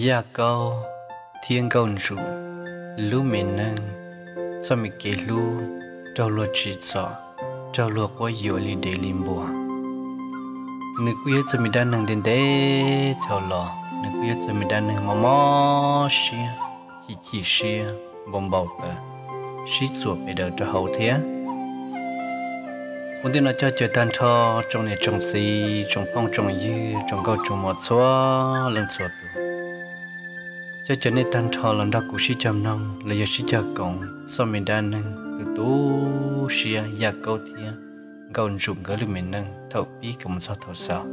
Yakao Thiên Cao Nhu Lu Mê Nâng Cho Mì Kê Lu Châu Lô Chí Cho Châu nước biết là mình đang mà mò xìa Chỉ chỉ xìa bom bầu cả ờ, Xí sụp bây giờ cho hậu thế Một tiếng là cho trời tan cho Trong này trong xì Trong phong trong y Trong câu trong một số Lần suốt. cho trở này tan thò lần đó của sĩ trầm nông là giờ sĩ chờ cộng so mình đang nâng từ tú sĩ ya câu thia gòn dùng gỡ lên mình nâng thầu bí cùng sao thầu sao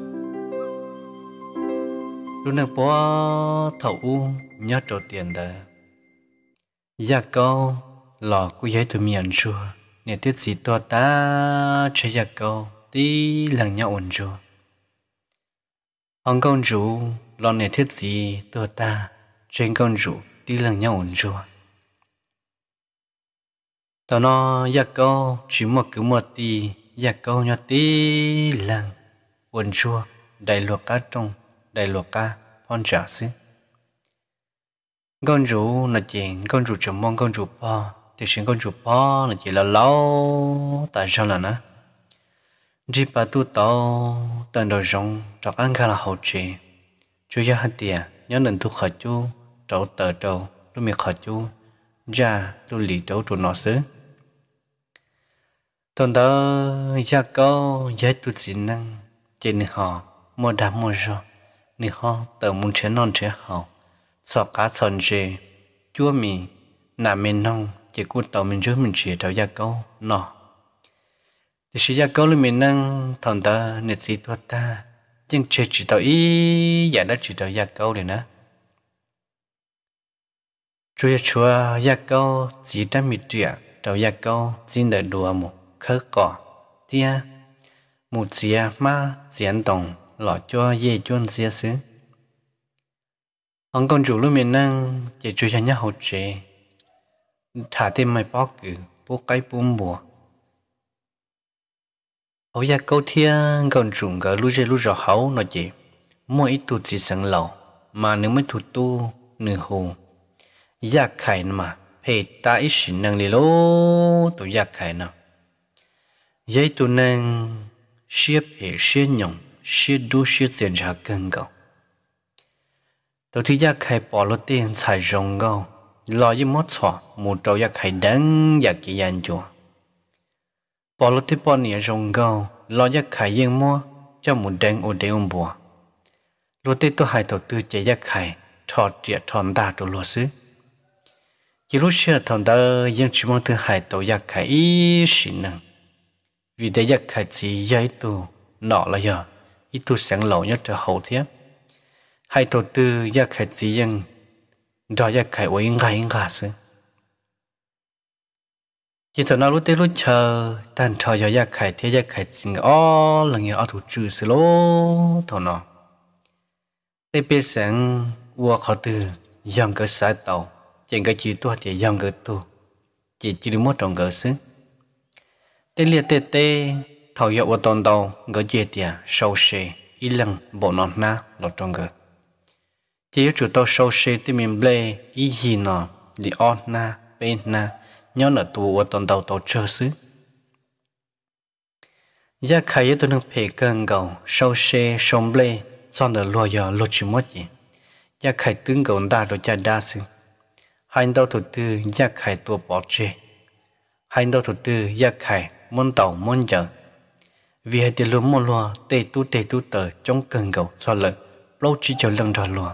lúc nào bỏ thầu u nhớ trổ tiền đó giờ dạ câu lò của giấy tụi mình chua nè tiết gì to ta chơi giờ dạ câu tí lần nhau ổn chua ông công chủ lò nè thiết gì to ta chơi công chủ tí lần nhau ổn chua tao nó giờ dạ câu chỉ một cứ một tí giờ câu nhau tí lần ổn chua đại luật cá trong đại luật cá phong trả xin con rủ là chị con rủ chồng mong con rủ po thì xin con rủ po là chỉ là lâu tại sao là nó chỉ bà tu tàu tận đồ rong cho ăn khá là hậu trì chú gia hạt tiền nhớ nên thu khỏi chú cháu tờ đầu, lúc mình khỏi chú ra tôi lì trâu tụi nó xứ tuần đó gia câu giới tu trình năng trên họ mua đá mua rồi ni ho tờ muốn chế non chế hậu sọ cá sòn chế chúa mì nà mì nông chỉ cú tàu mình chúa mình chỉ tàu gia câu nọ thì sĩ gia câu là mình năng thằng ta nịt gì thuật ta nhưng chế chỉ tàu ý giả đã chỉ tàu gia câu rồi nè chúa chúa gia câu chỉ đã mì trịa tàu gia câu xin đợi đùa một khớ cỏ tia một chia ma diễn tổng lọ cho dễ cho anh dễ xứ ông con chủ lúc miền năng chỉ chú cho nhá hậu trẻ thả thêm mấy bó cử bó cái bùm bùa hậu gia câu thia con trùng gỡ lúc chơi lúc rõ hậu nó chỉ mỗi ít tụt gì sáng lầu mà nếu mới tụt tu nửa hồ gia khải mà hệ ta ít xin năng lì lô tụ gia khải nào giấy tụ năng xếp hệ xuyên nhộng xí đu xí tiền ra cân gạo. Tổ thứ giác khai bỏ lô tiền xài rộng gạo, lo với mót xóa, mù trâu giác khai đáng giác kỳ gian chùa. Bỏ lô tế bỏ nịa rộng gạo, lo giác yên mua, cho mù đánh ô đế ôm bùa. Lô tế tổ hai tổ tư chế giác khai, trò trịa tròn đà tổ lô xứ. Chỉ lúc xưa thằng ta yên chỉ mong thứ hai tổ giác khai ý xỉ năng. Vì thế giác khai chỉ dây tù, nọ là giờ ít tu sáng lâu nhất trở hậu thế hai tổ tư ya khai chỉ yên đó ya khai ôi ngà ngà sư chỉ thằng nào lúc tới lúc chờ tan trò ya ya khai thế ya khai chỉ ngó là người ở thủ trừ sư lô thằng nào. tây bây sáng qua khó tư dòng cái sai tàu chỉ cái chỉ tu thì dòng cái tu chỉ chỉ một trong cái sư Tên liệt tê tê thầu yếu ở tôn đầu ngỡ dễ tiệt sâu xì ít lần bộ nọ na lọt trong ngỡ chỉ yếu chủ tôi sâu xì thì mình ble ý gì nọ đi on na bên na nhớ nợ tù ở tôn đầu tổ chơi xứ giá khai yếu tôi nâng phê cơn gầu sâu xì sông ble cho được lùa dò lột chữ mất gì giá khai tướng gầu đa đồ cha đa xứ hành đầu thủ tư giá khai tua bỏ chê hành đầu thủ tư giá khai môn tàu môn chợ vì hai tiền lúa mua lúa tê tu tê tu tờ trong cần gầu so lợn lâu chỉ cho lưng rồi lúa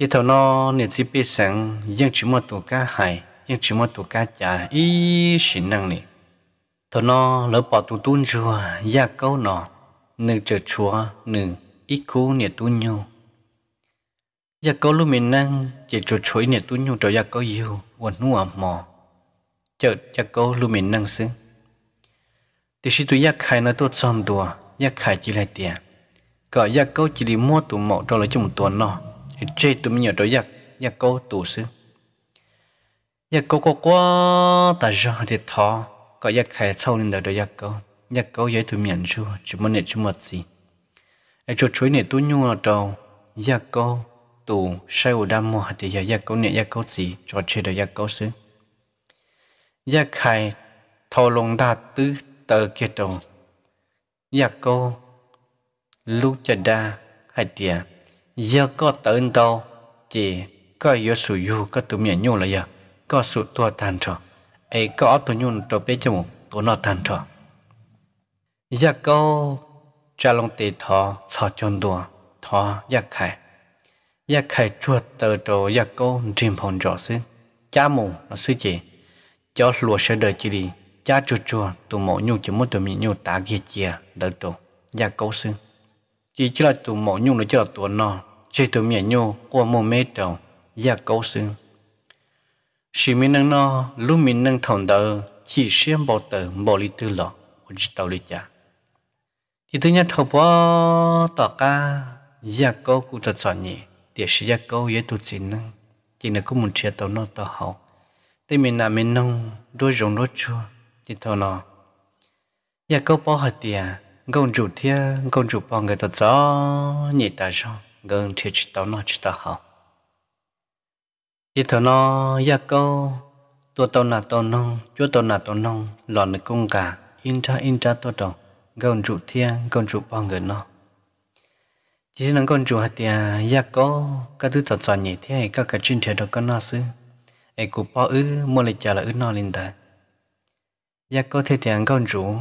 thì thầu nó nền chỉ biết sáng nhưng chỉ một tổ cá hải nhưng chỉ một tổ cá trả ý xin năng này thầu nó lỡ bỏ tu tuôn rùa gia câu nọ nương chờ chúa nương ít cú niệm tu nhau gia câu lúc mình năng chỉ chúa chuối niệm tu nhau cho gia câu yêu quần nuông mò chờ gia câu lúc mình năng xứng thì sĩ tụi giác khai nó tốt son đùa giác khai chỉ là tiền cỡ giác câu chỉ đi mua tụ mộ cho lấy cho một tuần nọ chơi tụi mình nhờ cho giác giác câu tụ sư giác câu có quá ta ra thì thọ cỡ giác khai sau lên đời đó giác câu giác câu giấy tụi mình chưa chỉ muốn nè chỉ một gì ai cho chuối nè tụi nhu là trâu giác câu tụ sai ở đam mua thì giờ giác câu nè giác câu gì cho chơi đời giác câu sư giác khai thâu lòng đa tư tờ kia trồng ya cô lu cha da hai tia giờ có tờ tàu chỉ có yo su yu có tụi mình nhau là giờ có su tua tan trò ấy có tụi nhung trò bé cho một tụi nó tan trò ya cô cha long tì thọ thọ chôn đùa thọ ya khai ya khai chuột tờ trò ya cô dream hồn rõ xin cha mù nó sư chỉ cho lùa sẽ đời chì đi cha chua chua tụ mộ nhu chỉ muốn tụi mình nhu tá kia chia đỡ tụ gia cố sư chỉ chỉ là tụ mộ nhu nó chỉ là tụ nó chỉ tụi mình nhu qua mô mê trầu gia cố sư sĩ mình nâng nó lúc mình nâng thòng đỡ chỉ xem bảo tử bảo lý tư lọ của chỉ tàu lý cha chỉ thứ nhất thầu bỏ tỏ ca gia dạ, cố cụ thật sọ nhỉ tiệt sĩ gia dạ cố dễ tụi xin nâng chỉ là có một chiếc tàu nó tàu hậu tên mình là mình nông đôi rồng đôi chua thì thôi nó ya câu bỏ hạt tiền gông chủ thia gông chủ bỏ người ta cho, nhị ta cho, gông thì chỉ tao nó chỉ tao học thì thôi nó ya câu tôi tao là tao nông chúa tao là tao nông lọn được công cả in cha in cha tôi đồng gông chủ thia gông chủ bỏ người nó chỉ nên con chủ hạt tiền ya câu cái thứ thật rõ nhị thia các cái chuyện thiệt đó con nó xứ ai cũng bỏ ư mua lại trả là ư nó lên đài cô thấy tập 一个天天跟住，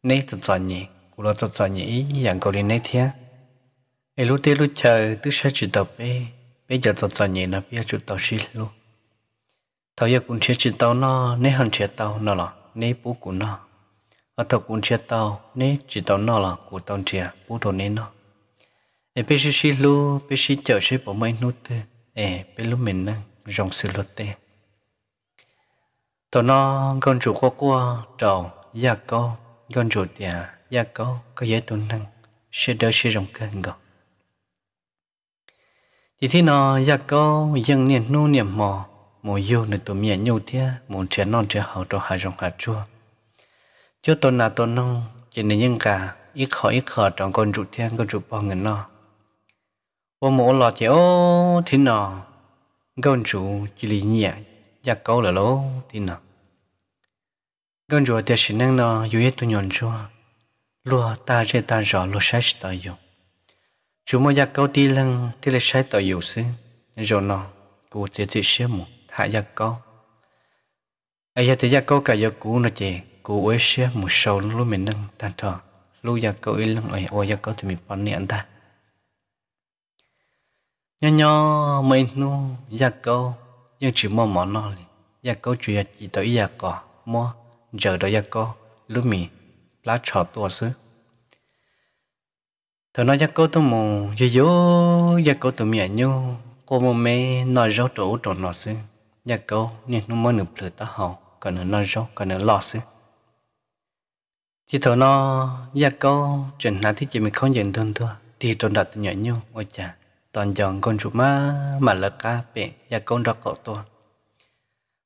你做作业，我老做作业，一样个人那天，一路一路车都是知道呗，bây giờ 做作业 nó bây giờ chụp tàu xí luôn, thầu giờ cũng chưa chụp tàu nó, nếu không chụp Tao nó là nếu bố của nó, ở thầu cũng chụp tàu nếu chụp tàu nó là của tàu chụp bố đồ nên nó, ấy bây giờ xí luôn, bây giờ chờ xí bỏ mấy nút thôi, ấy bây lúc mình năng rong xí lót tê thọ nó con chủ có qua trầu gia cô con chủ tiệt gia cô có dễ tổn năng sẽ đỡ sẽ rộng cân gọ chỉ thế nó gia cô dân niệm nu niệm mò mò yêu nên tụi miệng nhau thế mò trẻ non trẻ hậu trò hà rộng hà chua chứ tuần là tuần nông chỉ nên nhân cả ít khó ít khó trong con chủ thiên con chủ bao người nó và mỗi lọ chỉ ô thế nào con chủ chỉ lý nhẹ ya câu là lỗ tin nào con rồi tiệt sinh năng nó yêu hết tu nhon chúa lúa ta chơi ta rõ lúa sai tao yêu chú mua ya câu ti lăng thì là sai tao yêu xứ rồi nó cô chỉ chỉ xíu một thả ya câu ai ya thì ya câu cả giờ cũ nó chè cô ấy xíu một sầu lúa mình năng ta thọ lúa ya câu ấy lăng ấy ô ya câu thì mình bắn niệm ta nhỏ nhỏ mình nu ya câu nhưng chỉ mò mỏ nó lì ya câu chuyện chỉ tới ya dạ có mò giờ đó ya có lúc mì lá trò tua xứ thở nói ya dạ câu tôi mù dữ dạ dữ ya câu tôi mẹ nhau, cô mò mẹ nói rau trụ trụ nó xứ ya câu nên nó mới nụp lửa ta hò, còn nữa nói rau còn nữa lo xứ Thì thở nó ya câu chuyện nào thì chỉ mình không nhận đơn thôi thì tôi đặt nhảy nhô ôi chà toàn dòng con chú má mà là cá bể và con ra cổ tua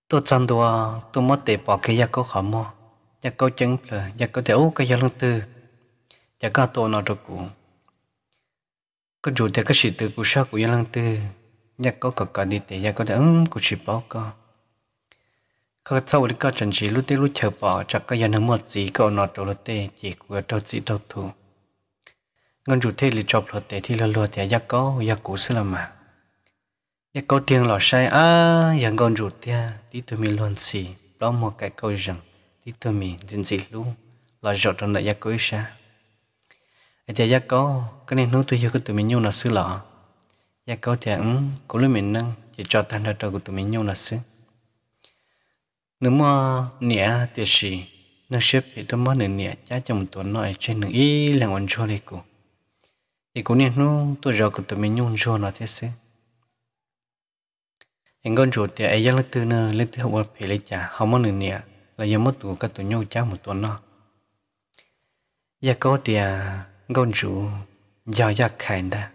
tôi chăn tua tôi mất tiền bỏ cái gia cố khó mua gia cố chân lờ gia cố đéo cái gia lông tư gia cố tôi nó được cũ con chú thì cái sự tư của sao của gia lông tư gia cố cả cả đi tiền gia cố đéo của sự bỏ co có sau đó có chân chỉ lúc tê lúc chờ bỏ chắc cái gia nó mất gì có nó đồ lúc tê chỉ của đâu gì đầu thủ ngân chủ thế lì chọc lột tế thì là lột tế giặc có giặc cũ sẽ là mà giặc có tiền lọ sai à giặc ngân chủ thế tí tôi mình luôn xì đó một cái câu rằng tí tôi mình dính gì luôn là giọt trong đại giặc có sa ở tế giặc có cái này nói tôi giờ cái tụi mình nhau là sư lọ giặc có thì cũng ừ, cố lấy mình năng chỉ cho thằng đợt của tụi mình nhau là sư nếu mà nhẹ thì gì, nó xếp thì tôi mất nửa nhẹ chắc chồng tuần nói trên đường y là ngon cho đi cũng thì cũng nên nó tôi giờ cứ tự mình nhung cho nó thế chứ anh con chuột thì ai dắt lấy từ nè lấy từ học ở phía lấy chả không ăn nữa nè là giờ mất tụi các tụi nhau cháu một tuần nó giờ có thì con chuột giờ giờ khai ta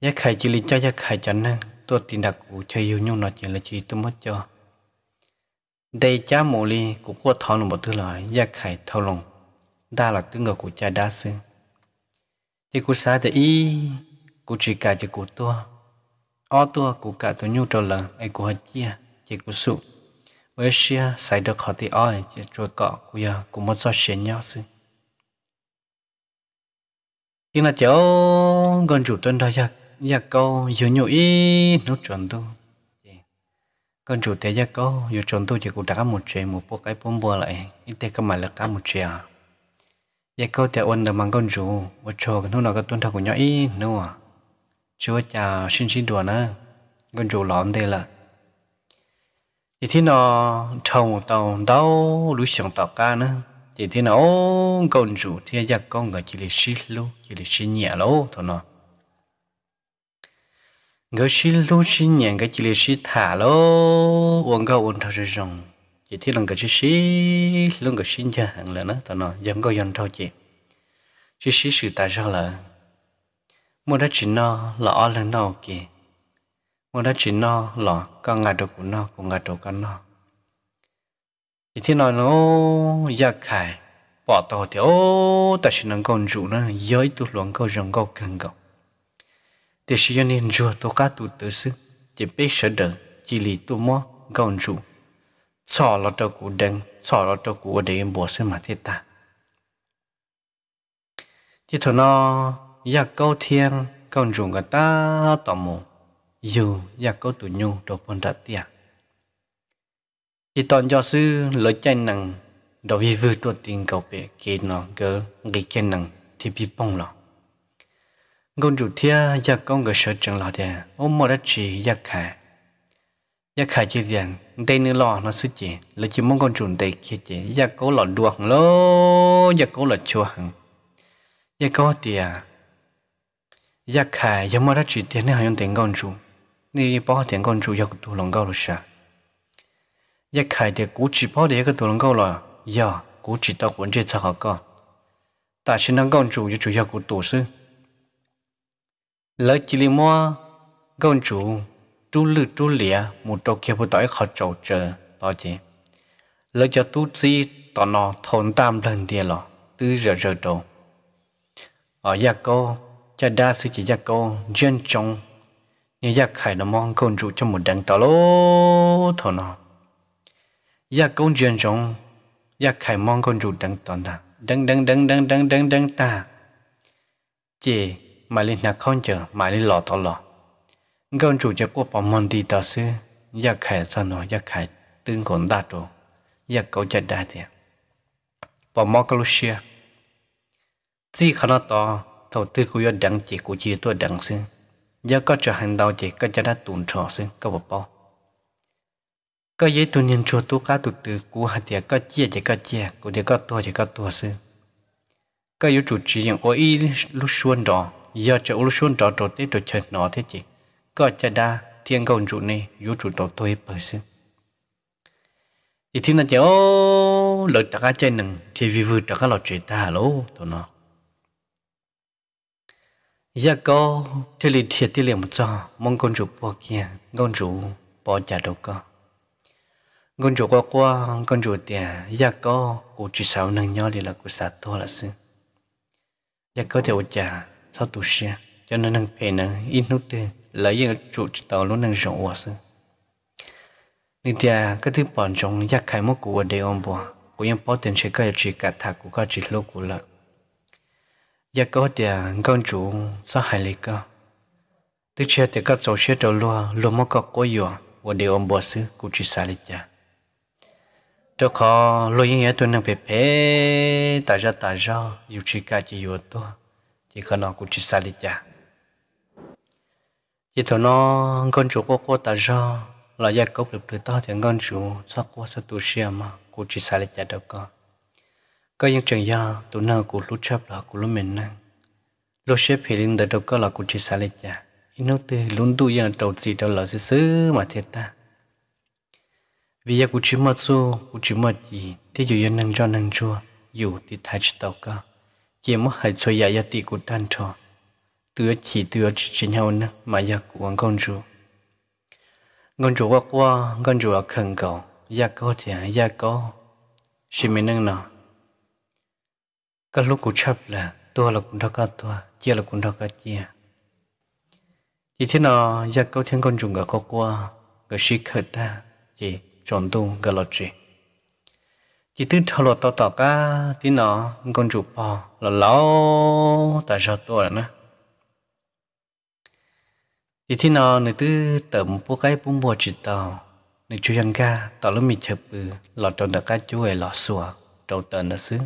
giờ khai chỉ lấy cho giờ khai cho nên tôi tin đặc cụ chơi yêu nhau nó chỉ là chỉ tôi mất cho đây cha mồ li cũng có thọ lòng một thứ lại giờ khai thọ lòng đa là tiếng người của cha đa xưa thì cô xa thì y cô chỉ cả cho cô tua, o tua cô cả tôi nhu trâu lần ai cô hơi chia chỉ cô sụ với xia sai được họ thì oi chỉ trôi cọ cô giờ cô muốn do xuyên nhau sư khi nào cháu con chủ tuân đó giặc giặc câu dù nhu y nó chuẩn tu con chủ thế giặc dạ câu dù chuẩn tu chỉ cô đã một chuyện một bộ cái bông bùa lại ít thế cơ mà là cả một chuyện giờ câu trả ơn là mang con rủ và cho cái nó là cái tuân theo của nhỏ ý nữa à. chưa trả xin xin đùa nữa con rủ lỏn đây là chỉ thế nào trồng tàu đâu lũ sòng tàu ca nữa chỉ thế nào con rủ thì giờ con người chỉ là xin lú chỉ là xin nhẹ lú thôi nó người xin lú xin nhẹ cái chỉ là xin thả lú uống cái uống thật rồi rồng chỉ thiết lần cái xí xí luôn cái xin nhà hàng là nó tao nói dân có dân thôi chị xí xí sự tại sao là mua đất chỉ no là ở lần nào kì mua đất chỉ no là có ngài đồ của nó cũng ngài đồ của nó chỉ thiết nói nó gia dạ khải bỏ tàu thì ô ta chỉ năng con rủ nó giới tụt luận câu rồng câu cần cầu thì sĩ nhân nên rùa tàu cá tụt tự sư chỉ biết sợ đỡ chỉ lì tụt mò con rủ cho lo cho cụ đừng cho lo cho cụ để em bổ sung mà thiết ta chỉ thôi nó giờ câu thiên câu dùng người ta tò mù dù giờ câu tụ nhu đồ phân đã tiệt. chỉ toàn do sư lối chạy năng đầu vi vư tuột tiền cầu bề kia nó gỡ gây kia năng thì bị bong lọ ngôn chủ thia giờ con người sợ chẳng lọ thì ôm một đất chỉ giờ khả ยาขายจีเรียนเตนึหล่อนะสุจีแล้วจีมงกจุนเตคิดจียาโกหล่อดวงโลยาโกหล่อชัวหังยาโกเตียยาขายยามอราจีเตียเนี่ยหายงเตียงกอนจูนี่ป้อเตียงกอนจูยาตัวหลงเกาลุชายาขายเตียกูจีป้อเดียก็ตัวหลงเกาหล่อยากูจีตอกวนเจชะหอกก็แต่ฉันนั่งกอนจูยาจูยากูตัวซึ่งแล้วจีลิมัวกอนจู chú lư chú lìa một trâu kia bút đói khó trầu chờ đó chứ lỡ cho tu chi tỏ nó thốn tam lần địa lọ tư giờ giờ đồ ở gia cô cha đa sư chỉ gia cô dân trong như gia khải nó mong con rủ cho một đằng tỏ lô thổ nó gia công dân trong gia khải mong con rủ đằng tỏ ta đằng đằng đằng đằng đằng đằng đằng ta chị mà lên nhà con chờ mà lên lò tỏ lò gần chủ cho quốc phòng môn đi tờ sư ya khai sa nó ya khai tương còn đa trô ya cầu chạy đại thì bỏ mò cái lúc xưa chỉ khả năng to thầu tư của đặng chỉ của chỉ tôi đặng sư ya có cho hành đạo chỉ có cho đã tụn trò sư có bỏ bỏ có giấy tu nhân chùa tu cá tu tư cú hạt tiệt có chia chỉ có chia của tiệt có tua chỉ có tua sư có yếu chủ chỉ những ôi ý lúc xuân đó giờ cho lúc xuân đó rồi tết rồi chơi nó thế chỉ có chả thiên thiên trụ này tổ tôi thì chéo ta vừa nó dạ một ก็จะได้เทียงก่อนจุนี่ยูจุดตัวตัวเปิดซึ่งอีที่นั่นจะโอ้เลิกจากอาเจนหนึ่งที่วิวจากเราเจตาโลตัวน้องยาก็ที่ลิเทียที่เลี้ยงมุจามองก่อนจุปวกเกียก่อนจุปอจัดดอกก็ con chủ qua qua con chủ tiền gia dạ có cụ chỉ sáu nàng nhỏ thì là cụ sát to là sư gia dạ có thể ổn trà sau tu sửa cho nên nàng phải nàng ít nút tiền lấy những chủ tàu luôn đang rộng quá sư nên thì cái thứ bọn chúng giác khai mốc của đề ông bùa của những bảo tiền sẽ có chỉ cả thạc của các chỉ lô của lợi giác có thì con chủ sao hại lý cơ tức chia thì các số xe đầu lúa lúa mốc có có yếu của đề ông bùa sư của chỉ xả lý cha cho khó lúa những yếu tôi năng bề bề tại ra tại ra dù chỉ cả chỉ yếu to chỉ khả năng của chỉ xả lý cha chỉ thằng nó con chủ cô cô ta do là gia cốc được từ to thì con chủ sắc qua sẽ tu sửa à mà cô chỉ xài lại đâu có có những trường gia tụi nào của lúc chấp là của lúc mình năng lúc xếp thì linh đời đâu có là cô chỉ sai lệch chả nó từ luôn tu yang đầu tri đâu là sư sư mà thiệt ta vì gia cũng chỉ mất số cũng chỉ mất gì thì dù dân năng cho năng chua dù thì thái chỉ đâu cả chỉ mất hai số giờ giờ thì cũng tan cho tứa chỉ tứa chỉ nhau hậu nè mà giờ của con rùa con rùa qua qua con rùa khẩn cầu gia dạ có thì gia dạ có xin mình nâng nào các lúc cũng chấp là tua là cũng đâu cả tua chia là cũng đâu cả chia chỉ thế nào gia dạ có thiên con rùa có qua cái sĩ khởi ta chỉ chọn tu cái lọt chỉ chỉ thứ thảo luận tao tao cả tí nó con rùa bò là lão tại sao tua nữa chỉ thế nào người tư tẩm bố cái bún bò chỉ tàu người chú dân ca tàu lúc mình chụp bự lọ tròn đặc cá chú ấy lọ sủa trầu tần nó xứ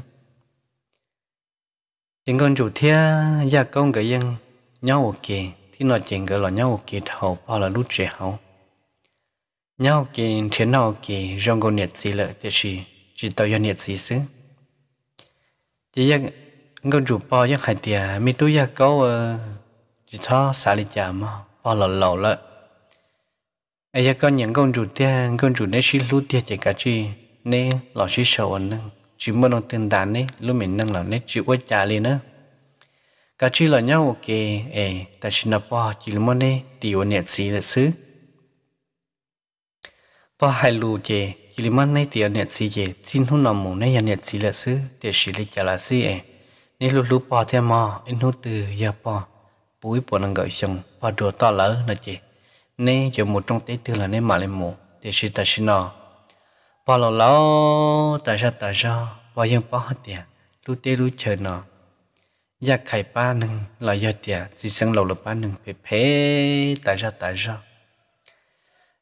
chính con chủ thia gia công cái dân nhau ok thì nó chuyện cái là nhau ok thầu bao là lúc trẻ hậu nhau ok thế nào ok rong con nhiệt gì lợi thế gì chỉ tàu do nhiệt gì xứ chỉ dân con chủ bao dân hai tiệt mi tu gia câu ờ, chỉ cho xả lịch giảm mà bỏ lò lò lợ ai giờ con nhận con chủ tia con chủ nè xí lú tia chỉ cả chi nè lò xí sầu anh nâng chỉ muốn nó tiền đàn nè lú mình nâng lò nè chịu quá trả liền nữa cả chi là nhau ok ê ta xin nạp bỏ chỉ là món nè tiêu nè xí là xứ bỏ hai lú chè chỉ là món nè tiêu nè xí chè xin hôn nằm mù nè nhà nè xí là xứ để xí lấy trả là xí ê nè lú lú bỏ theo mò anh hôn từ giờ bỏ bùi bộ năng gọi xong và đồ to lỡ là chị nên chỉ một trong tế tư là nên mà lên mù thì sự ta xin nó và lâu lâu ta sao ta sao và dân bỏ hết tiền lu tê lu chờ nó gia khai ba nâng là do tiền chỉ sang lâu là ba nâng phải phê ta sao ta sao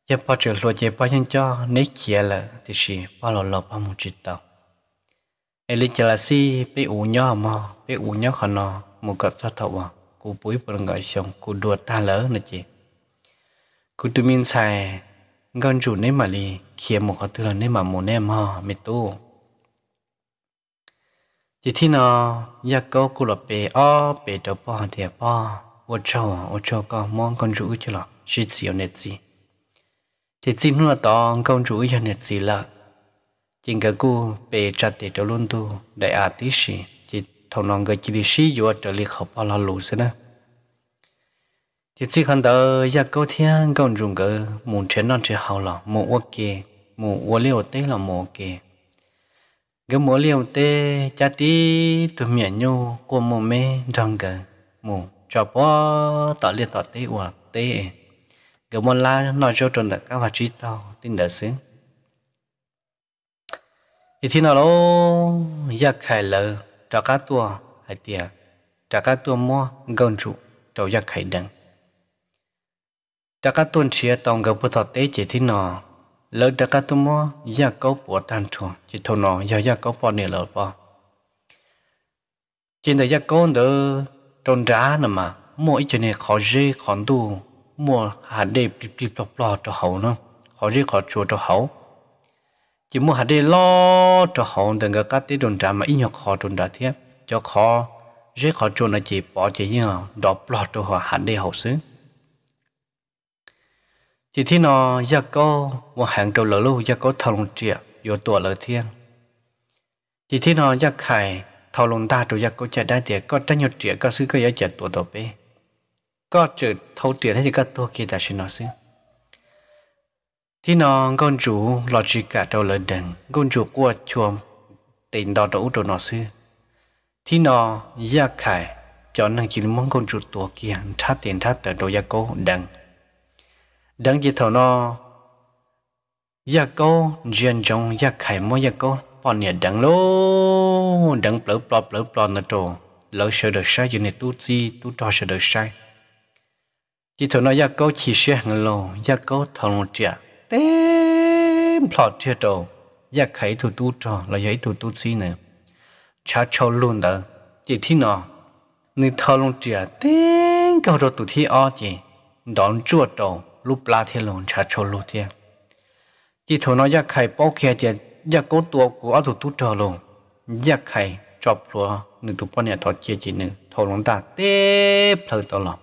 giờ bỏ trừ lo chế bỏ nhân cho nấy kia là thì chỉ bỏ lâu lâu bỏ một chút tao Elin chỉ là si bị u nhau mà bị u nhau khó nó một cặp sao thầu mà cú pui pun ngai xong cú đua ta lỡ nè chị cú tu min sai ngon chủ nấy mà li kia một cái thứ là nấy mà muốn em ha mi tu chỉ thi nó ya có ku là bề o bề đầu bò thì bò ô châu ô châu có mong con chủ chứ là chỉ chịu nè chị thì xin nó to con chủ cho nè chị là chính cái cú bề chặt thì cho luôn tu đại ạt tí gì thầu nòng cái chỉ đi xí vô trở lại học ở là lũ xí nè chỉ chỉ cần đó giờ câu thiên câu dùng cái muốn chơi non chơi hào là muốn kê, muốn uống liều tê là muốn kê. cái muốn liều tê cha tí tụi miệng nhau của mồm mê trong cái muốn cho bó tỏ liệt tỏ tê uống tê cái muốn la nói cho trần được các vật trí tao tin được xí thì thế nào đó giờ khai lời trả cá tua hay tiệt trả cá tua mua gần trụ trâu giác khải đằng trả cá tuôn chia tòng gần bút thọt tế chỉ thế nọ lỡ trả cá tua mua giá cấu của tan chuồng chỉ thâu nọ do giá cấu bò nề lợt bò trên để giá cấu đỡ trôn rá nữa mà mua ít cho nên khó dễ khó đủ mua hạt đẹp bịp bịp lọp lọt cho hậu nó khó dễ khó chua cho hậu chỉ muốn hạt để lo cho họ đừng có cắt tết đồn trả mà ít nhọc họ đồn trả thiệt cho khó dễ khó chôn là chỉ bỏ chỉ như đó bỏ cho họ hạt để hậu xứ chỉ thế nào giờ có một hàng đầu lỡ lâu giờ có thầu lồng triệu vô tuổi lỡ thiên chỉ thế nào giờ khải thầu lồng ta rồi giờ có chạy đa tiền có tranh nhiều triệu có xứ có giá chạy tuổi đầu bé có chữ thầu tiền hay gì có thua kia đã xin nó xứ khi nó con chủ lo chỉ cả đầu lợn đằng con chủ qua chuồng tiền đo đủ đồ nó xưa thì nó gia khải cho năng chỉ muốn con chuột tua kia thá tiền thá tờ đồ gia cố đằng đằng gì thầu nó gia cố riêng trong gia khải mỗi gia cố bọn nhà đằng lô đằng plỡ plọ plỡ plọ nó trồ lỡ sợ được sai giờ này tu chi tu cho sợ được sai chỉ thầu nó gia cố chỉ xe hàng lô gia cố thầu nó trẻ tem plot chưa trâu ya dạ khai thủ tu trò là giấy thủ tu xin nè cha cho luôn đó chỉ thi nó nên thơ luôn chia tên câu rồi tu thi o gì đón chua trâu lúc la thiên lồn cha cho luôn thiệt chỉ thổ nó ya dạ khai bao kia chỉ ya dạ cố tua của thủ tu trò luôn ya khai chọc lúa nên tụ bọn thọ chia chỉ nên thổ luôn ta tê plot đó lắm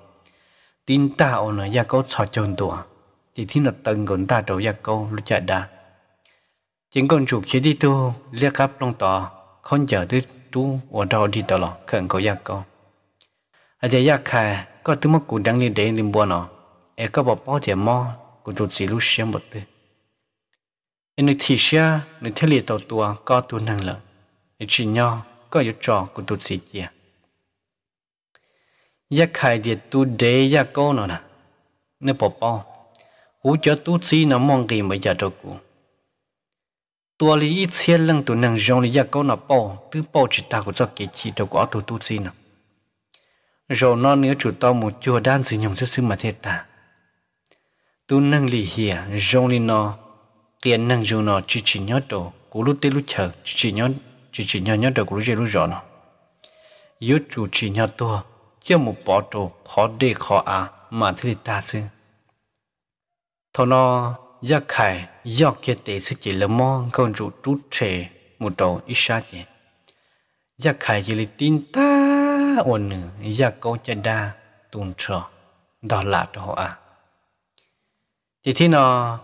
tin ta ôn là ya cố cho chôn tua chỉ thiên nọt tầng gọn ta trâu giặc câu lúc chạy đà. Chính con chủ khí đi tu liếc áp long tỏ con chờ tư chú ở đâu đi đó lọ khẩn cầu giặc câu. À giờ giặc khai có thứ mất cụ đang liên đến liên buồn nó e có bỏ bỏ trẻ mò cụ rụt xì lúc xem một tư. Em thị xe được thiết liệt tàu tua có tu năng lực Em chỉ nhau có yếu trò cụ rụt xì chìa giặc khai địa tu đế giặc cô nó nè nó bỏ bỏ hú cho tu chi nó mong gì mà giờ cho cụ tua lý ít xe lăng tu năng dòng lý giờ câu nó bỏ tư bỏ chỉ ta của cho kỳ chỉ cho của tu tu chi nó rồi nó nếu chủ to một chùa đan sử dụng sức sức mà thế ta tu năng lý hiền dòng lý nó tiền năng dùng nó chỉ chỉ nhớ đồ cố lúc tê lúc chờ chỉ chỉ nhớ chỉ chỉ nhớ nhớ đồ cố lúc chơi lúc rõ nó yếu chủ chỉ nhớ tua chưa một bỏ đồ khó đề khó à mà thế ta xưa thôi nó ya khai ya kia tế sự chỉ là mong con rủ trút trẻ một đầu ít xa chứ ya khai chỉ là tin ta ổn nữa ya có chả đa tuôn trở đó là cho họ à chỉ thế nó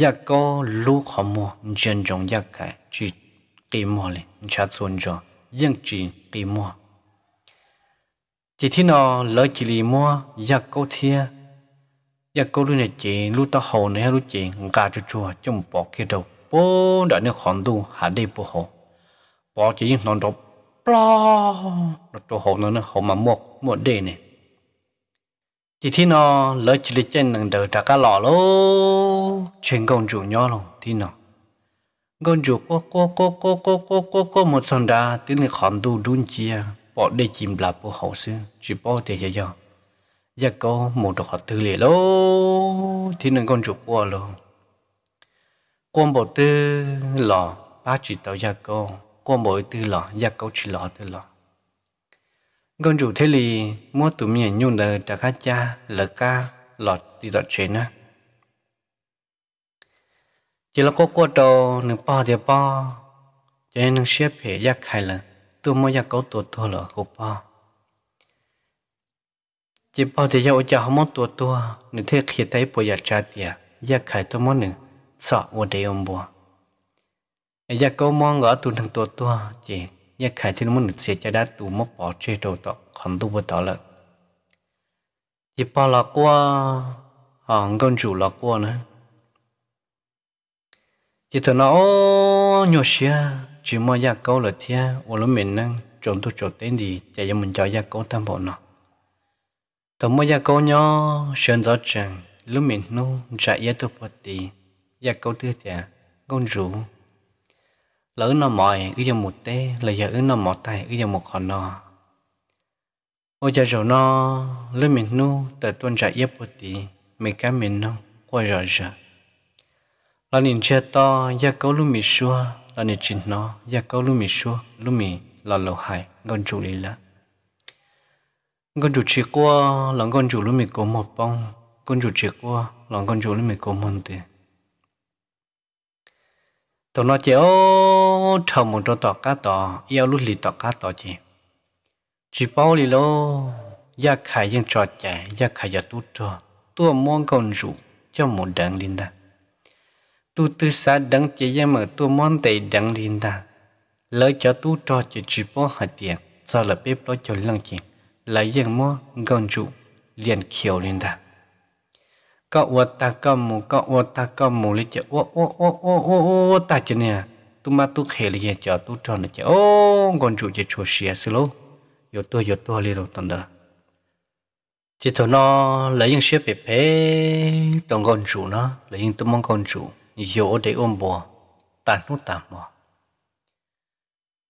ya có lú khó mò dân trong ya khai chỉ kỳ mò lên cha xuân cho dân chỉ kỳ mò chỉ thế nó lỡ chỉ lì mò ya có thiệt giờ dạ, cô lúc này chị lúc ta hồ này lúc chị gà chua chua trong bỏ kia đâu bố đã nếu khoản tu hạ đi bố hồ bỏ chị những nón đó lo nó cho hồ nó nó hồ mà mua mua đi này chỉ thi nó lỡ chỉ lấy chân nằng đời trả cá lọ lô chuyện con chủ nhỏ luôn thi nó con chủ cô cô cô cô cô cô cô cô một sòn đã tiếng này khoản tu đun chia bỏ để chìm là bố hồ xưa chỉ bỏ để cho giờ dạ có một đỏ tư lì lô thì nên con chụp qua luôn con bộ tư lò ba chỉ tàu giờ dạ có con bộ tư lò giờ dạ có chỉ lò tư lò con chủ thế lì mua tụi mình nhung đời trả khá cha lờ ca lọt đi dọn chuyện á chỉ là có qua trò nửa po thì po cho nên nó xếp hệ giác hay là tôi mua giác cấu tổ thua lỡ của po chỉ bảo thì yêu cho họ mong tua tua nên thế khi thấy bây giờ trả tiền à, giờ khai tôi muốn sợ vô để ông bùa giờ có mong ngỡ tu thằng tua tua chỉ giờ khai thì nó muốn được sẽ đã tu mất bỏ chơi đồ tọ còn tu vô tọ lợn à, chỉ bảo là qua họ con chủ là chỉ thằng nó nhiều xia chỉ mong giờ câu là thế ô lắm mình năng trộn tu trộn tên gì chạy cho mình cho giờ câu tam bộ nào tôi mua gia câu nhỏ sơn gió trần lúc mình nô chạy gia tôi bật tì gia câu tư chả con rủ lỡ nó mỏi cứ giờ một té lỡ giờ nó mỏi tay cứ giờ một họ nọ ôi cha rồi nó lúc mình nô tự tuân chạy gia bật tì mình cá mình nông qua rồi rồi là nhìn chơi to gia câu lúc mình xua là nhìn chín nó gia câu lúc mình xua lúc mình là lầu hải con rủ đi lắm con chủ chỉ qua lòng con chủ lúc mình có một bông con chủ chỉ qua lòng con chủ lúc mình có một tiền tụi nó chỉ ô một chỗ tọt cá tọ yêu lúc lì tọt cá tọ chị chỉ bao lì lô gia khai dân trò chạy gia khai giờ tu trò tua mong con chủ cho một đằng linh ta. tu tư xã đằng chỉ gia mà tua mong tệ đằng linh ta. lỡ cho tu trò chỉ chỉ bao hạt tiền sao là biết đó cho lăng chị là giang mua gần chú liền kiểu lên ta cậu ô ta cầm mù cậu ô ta cầm mù lấy chợ ô ô ô ô ô ô ta chợ nè tu ma tu khề lấy chợ tu tròn lấy chợ ô gần trụ chợ chùa xìa xí lô yo tu yo tu lấy đồ tần đó chỉ thằng nó là những xếp bẹp bẹp tông gần chú nó là những tu mong gần trụ yo để ôm bò tàn nút tạm mò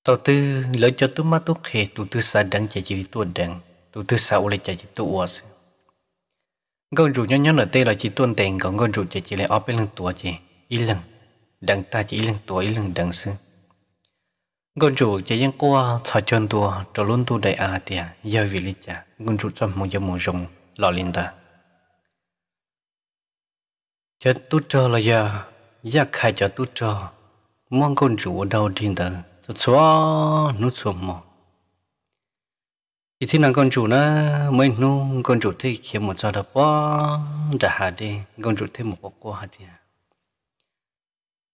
tàu tư lấy cho tu ma tu khề tu tư sa đắng chạy chỉ tu đắng tu tư sau lấy chạy chỉ tu ở con chủ nhân nhân ở đây là chỉ tuân tiền còn con chủ chỉ chỉ lại óp bên lưng tuổi chỉ y lần đằng ta chỉ lần tuổi y lần đằng sư con chủ chỉ dân qua thọ chân tua trò luôn tu đại à tiề giờ vì lý cha con chủ trong một giờ một rồng lò lên ta chết tu cho là giờ giờ khai cho tu cho mong con chủ ở đâu ta cho xóa nút xuống một thì thế nào con chủ nó mới nu con chủ thấy kiếm một giờ đập bó đã hạ đi con chủ thấy một bộ cô hạ đi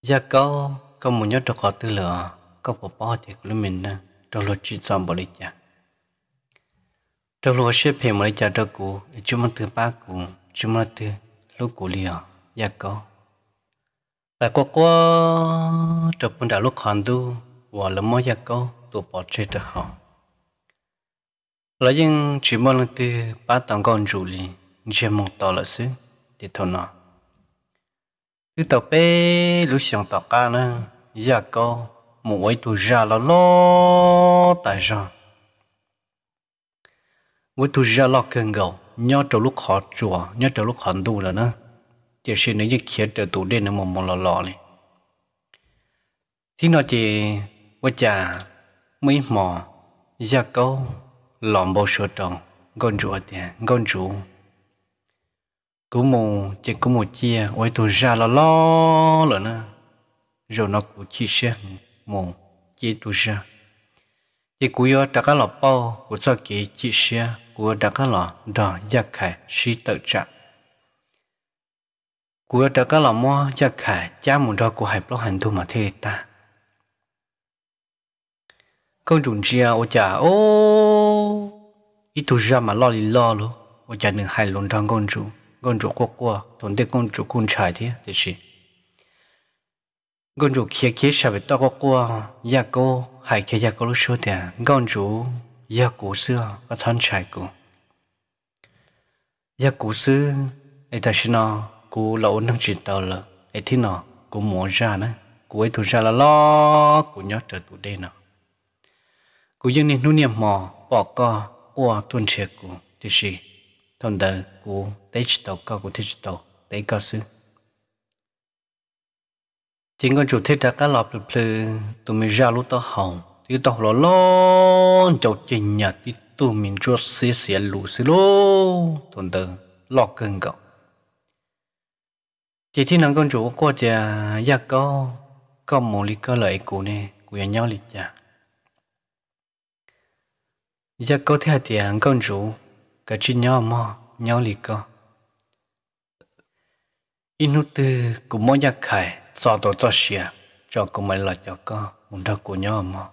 giờ câu có một nhát được họ tư lửa có bộ bỏ thì của mình nè trong lối chỉ dọn bỏ đi chả trong lối xếp hình mà đi chả trong cũ chúng mình từ ba cũ chúng mình từ lúc cũ liền giờ câu tại quá qua trong phần đạo lúc hoàn tu và lâm mới giờ dạ, câu tụ bỏ chết được không là những chỉ mong là từ ba tầng con chủ lý chỉ mong tỏ là xứ để thôi nọ từ tàu bé lúc sáng tàu cá nữa giờ có một 位 tu ra là lo tại sao với tu ra lo cần gầu nhớ trâu lúc họ chùa nhớ trâu lúc họ tu là nữa chỉ xin nếu như khiến trở tụ đến nó mồm mồm lò lò này thì nó chỉ với cha mấy mò gia dạ câu lòng bao sửa tròn con rùa tiền con rùa cú mù chỉ cú mù chia ôi tụ ra lo lo rồi nè rồi nó cú chi xe mù chỉ tụ ra chỉ cú yo đặt cái lọ bao cú cho kỹ chi xe cú đặt cái lọ đỏ giác khải suy tự trạng cú đặt cái lọ mua giác khải cha mù đó cú hãy lo hành thu mà thế ta con trùng à, chia ô chả ô ít tu ra mà lo lì lo luôn ô chả đừng hay lộn trong con trùng con trùng quốc qua tổn tệ con trùng con trái thế thế chứ con trùng kia kia sao bị to quốc qua gia cô hay kia gia cô lúc xưa thì con trùng gia cô xưa có thân trái cô gia cô xưa ấy ta xin nó cô lậu năng chỉ tàu là ấy thế nào cô muốn ra nữa cô ấy tu ra là lo cô nhớ trở tụ đây nào cú dân nên nuôi niệm mò bỏ co qua tuân triệt cú, thế sĩ thôn đời cú tế chỉ tổ co của thế chỉ tổ tế co sư thì con chủ thế đã cá lọp được plư tụi mình ra lúc tao hỏng thì tao lo lo chậu trình nhà thì tụi mình cho xí xí lù xí lô thôn đời lo cưng cậu chỉ thi năng con chủ qua chả giác có có một lý có lợi của nè của nhau lịch chả giờ có thể tiền con rủ cái chi nhau mò nhau lì co inu tư cũng mò nhắc khải cho tổ cho xia cho cũng mày là cho co muốn đâu của nhau mà,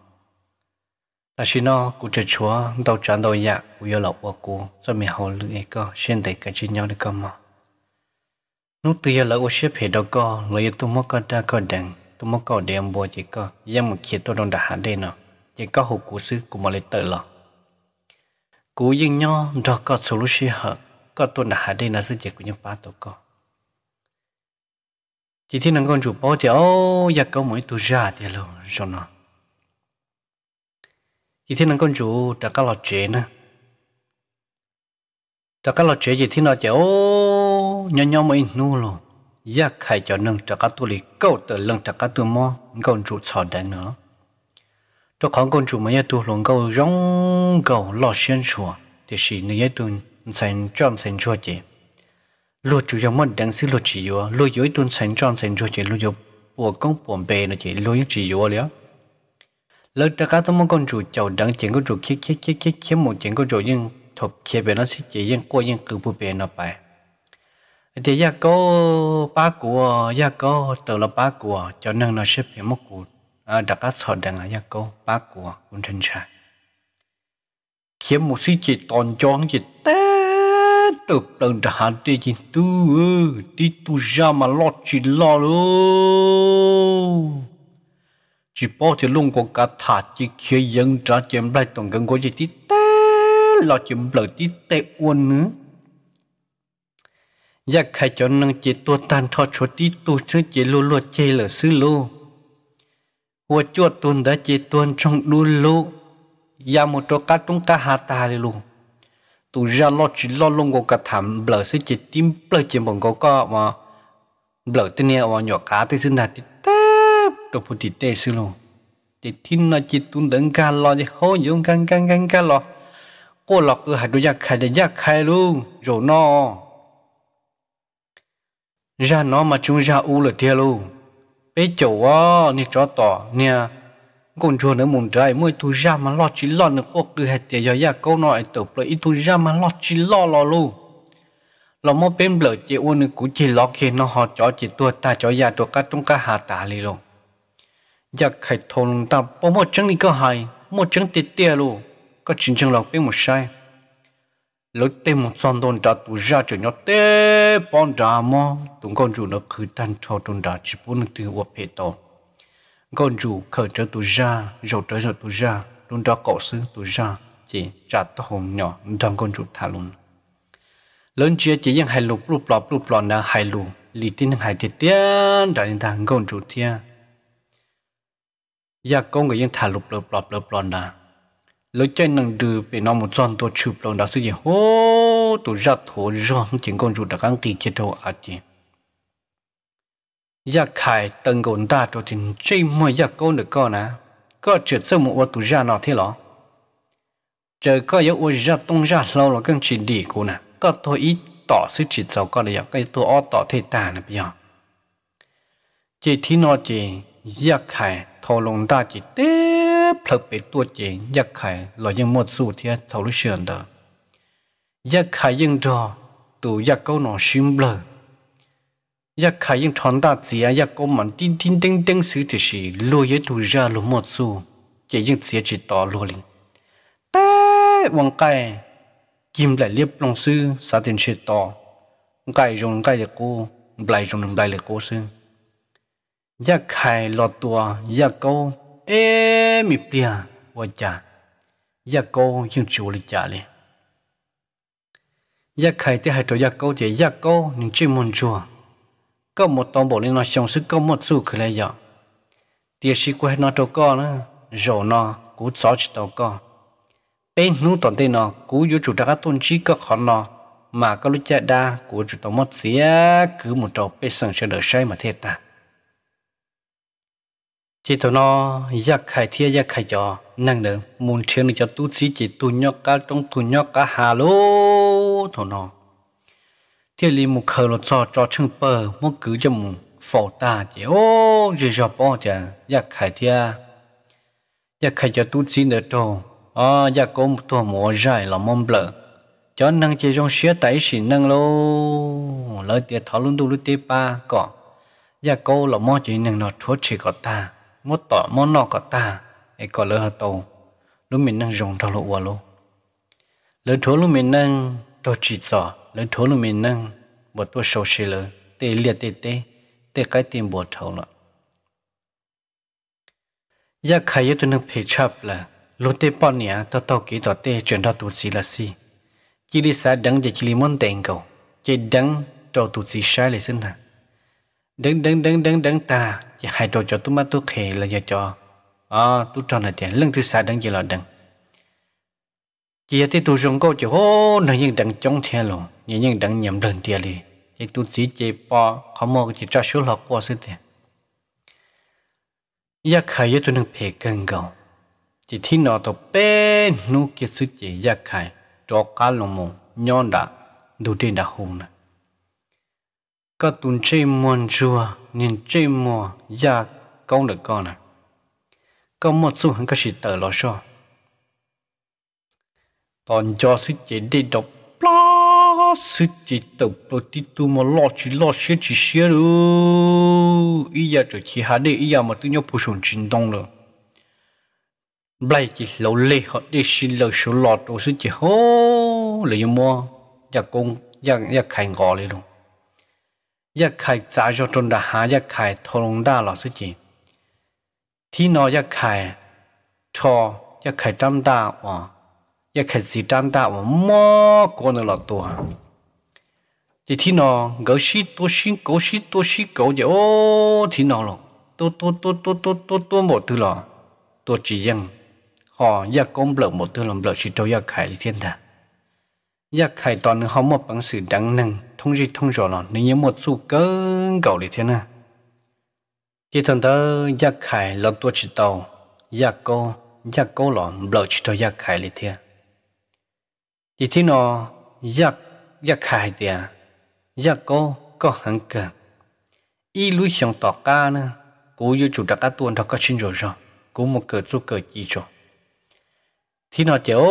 ta chỉ nó cũng chơi chúa đâu chán đâu dạ cũng yêu lộc của cô cho mình hầu lưỡi ấy co xuyên để cả chi nhau đi co mò nút tư yêu lộc của xếp hết đâu co lấy tôi mò co ra co đằng tôi mò co đem bùa chỉ co giang một kia tôi đang đã hạn đây nọ chỉ có hồ cú xứ cũng mà lấy tới lọ cú yên nhau cho có solution hả có tôi đã hạ đi là sự việc của những phá tổ có chỉ thiên năng con chủ bảo thì ô giặc câu mỗi tu ra thì luôn cho nó chỉ thiên năng con chủ đã có lọt chế nè đã có lọt chế gì thiên nó chỉ ô nhỏ nhỏ mới nu luôn giặc khai cho nâng cho các tu lì câu từ lần cho các tu mò con chủ sọ đánh nữa cho khó công chủ mà nhà tu lồng cầu rong cầu lọ xuyên chùa thì chỉ nơi nhà tu sành tròn sành chùa chỉ lúa chủ yếu mất đáng xí lúa chỉ yếu lúa yếu tu sành tròn sành chùa chỉ lúa yếu bộ công bộ bề nó chỉ lúa yếu chỉ yếu liền lỡ ta cá tôm con chủ chầu đáng chuyện con chủ kia kia kia kia kia một chuyện con chủ nhưng thục kia bề nó sẽ chỉ nhưng cô nhưng cứ bộ bề nó phải thì gia cô ba của gia cô tự là ba của cho nên nó sẽ phải một cuộc đã bắt sọ đằng ở nhà cô bác của quân thân sa khiếm một suy chỉ toàn chọn chỉ té tập lần đã hạn tê chỉ tu đi tu ra mà lo chỉ lo luôn chỉ bỏ thì luôn còn cả thả chỉ khi dân trả chém lại toàn gần có gì tí té lo chém lại tí té uôn nữa giờ dạ, khai cho năng chỉ tua tan thọ cho tí tu chứ chỉ lô lô chơi là sư lô หัวจวดตุนได้จีตุนจงดูลูกยามุตกาตุงกาหาตาเลยลุงตุยาลอจิลอลงก็กระทำเบลอสิจิติมเบลอจิมบงก็ก็มาเบลอติเนี่ยว่าหยอกกาติสินาติเต้ตัวพุติเต้สิลุงจิตินนจิตุนเดินการลอจิโหยงกันกันกันกันลอก็หลอกคือหาดูยากใครได้ยากใครลุงโจนอ ra nó mà chúng ra u là thiệt luôn bây giờ á nè cho tỏ nè còn chùa nữa muốn trái mỗi tu ra mà lo chỉ lo nữa có cứ hết tiền giờ ya câu nói tập lại ít tu ra mà lo chỉ lo lo luôn lo mỗi bên bờ chỉ ôn nữa cũng chỉ lo khi nó họ cho chỉ tua ta cho ya cho cá trong cá hạ tả lì luôn giờ khai thôn ta bỏ một chân đi cơ hài một chân tiệt tiệt luôn có chuyện chân lọc bên một sai lúc tê một son đồn đặt tu ra cho nhau tế bọn đà mò tụng con chú nó cứ tan cho đồn đặt chỉ bốn từ uop hệ tổ con chú khởi trở tu ra rồi trở rồi tụ ra đồn đặt cổ sư tu ra chỉ trả tao hồn nhỏ trong con chú thả luôn lớn chia chỉ những hai lục lục lọp lục lọp là hai lục lì tin hai tiệt tiên đã đến thằng con chú thia giờ dạ con người những thả lục lục lọp lục lọp là lối chơi nâng đưa về nó một giòn tổ chụp lòng đã suy nghĩ hô tổ ra thổ giòn chính con ruột đã căng kỳ chết thầu à chị ya khai tầng gồn ta cho thì chơi mọi ya dạ con được con à có trượt sơ một ô tổ ra nó thế lọ chờ có yếu ô ra tông ra lâu là căng chỉ đi cô nè có tôi ít tỏ sự chỉ giàu con này cái tôi ó tỏ thế ta nè bây giờ chỉ thì nó chỉ ya dạ khai thổ lòng ta chỉ tê ผลักเป็นตัวเจงยักไข่เรายังหมดสู้เทียทอลุเชียนเดอยักไข่ยังรอตัวยักเก้าหนอชิมเบลยักไข่ยังถอนตาเสียยักก้มันติ้นติ้นเด้งเด้งซื้อที่สีลัวยัดดูยาลัวหมดสู้เจยังเสียจิตต่อลัวลิงแต่วังไก่ยิ้มไหลเรียบลงซื้อสาธินเชิดต่อไก่จงไก่เด็กกูไบลจงไบลเด็กกูซื้อยักไข่หลอดตัวยักเก้า ê mi bia wa cha ya dạ cô nhưng chủ li cha li ya dạ khai te hai to ya dạ cô te ya cô nhưng chỉ muốn chua có một tông bộ lên nó xong sức có một su khởi lại ya tiếc sĩ của nó to co nó rồi nó cú xóa chỉ to co bên nu toàn tên nó cú yếu chủ đã tôn chỉ có khó nó mà có lúc chạy đa của chủ tông mất xía cứ một trò bên sân sẽ đỡ say mà thiệt ta chỉ thằng nó giặc khai thiê giặc khai giò năng nữa muốn thiên được cho tu sĩ chỉ tu nhóc cả trong tu nhóc cả hà lô thằng nó thiên lý một khờ là cho cho chừng bờ một cứ cho một phổ ta chỉ ô chỉ cho bỏ chả giặc khai thiê giặc khai cho tu sĩ nữa trâu à giặc có một thua mùa dài là mong bờ cho năng chỉ trong xía tẩy xỉ năng lô lời tiệt thảo luôn tu lúc tiếp ba cọ giặc câu là mò chỉ năng nó thoát chỉ có ta mốt tỏ mốt nọ có ta ấy có lỡ hờ tàu lúc mình đang dùng thao lộ vào lô lỡ thố lúc mình đang tôi chỉ rõ lỡ thố lúc mình đang một tôi sầu xì lỡ tê liệt tê tê tê cái tiền bộ thầu lọ giá khai yếu tôi đang phê chấp là lúc tê bọn nhá tao tao kỹ tao tê chuyển ra tụ xì là xì chỉ đi xa đắng để chỉ đi món tiền cầu chỉ đắng trâu tụ xì sai lại xin thà đắng đắng đắng đắng đắng ta giờ dạ, hai đồ cho tôi mà tôi khề là giờ cho à tôi cho này tiền lương thứ sáu đằng gì là đằng giờ thì tôi dùng câu chữ hô nó những đằng trong thiên luôn những những đằng nhầm đơn tiền đi thì tôi chỉ chế bỏ không mong chỉ cho số lọ qua số tiền giờ khai giờ tôi đang phê cân gầu chỉ thi nó tôi bé nô kia sự chỉ giờ khai cho cá lồng mồm nhon đã đủ tiền đã hùng nè các tuần chơi mòn chùa nhìn chơi mò ya công được con à công một số hắn cái gì tờ lo so toàn cho sự chế đi đọc plá sự chế tờ bờ tí tu mà lo chỉ lo xế chỉ xế đu ý ya trở chỉ hà đi ý ya mà tự nhau bổ sung chính đông rồi bây chỉ lâu lê họ đi xin lầu số lọt đồ sự chế hô lấy mua ya công ya ya khai ngõ lên luôn yak khai 一 khai giá cho yak khai trong đã hạ 一 khai 透龙大老师讲，天哪一开错一开长大哇，一开始长大哇，么过那老多。thì thì nó gấu xí tô xí gấu xí tô xí gấu vậy ô thì nó lo tô tô tô tô tô tô tô một thứ lo tô chỉ rằng họ yak công lợn một thứ làm lợn chỉ trâu yak khai thì thiên đàng yak khai toàn nữa họ một bằng sự đắng năng thông gì thông rõ lòn một su cơn gạo để thế nào khi thằng tớ yak khai lọt tua chỉ tàu yak cô yak cô lòn bờ chỉ tàu yak khai để thế thì thế nó yak yak khai thì à yak cô có hàng cần y lui xong ca nữa cố yêu chủ đặc cá tuần thật có xin rồi rồi cố một cờ su cờ gì rồi thì nó chéo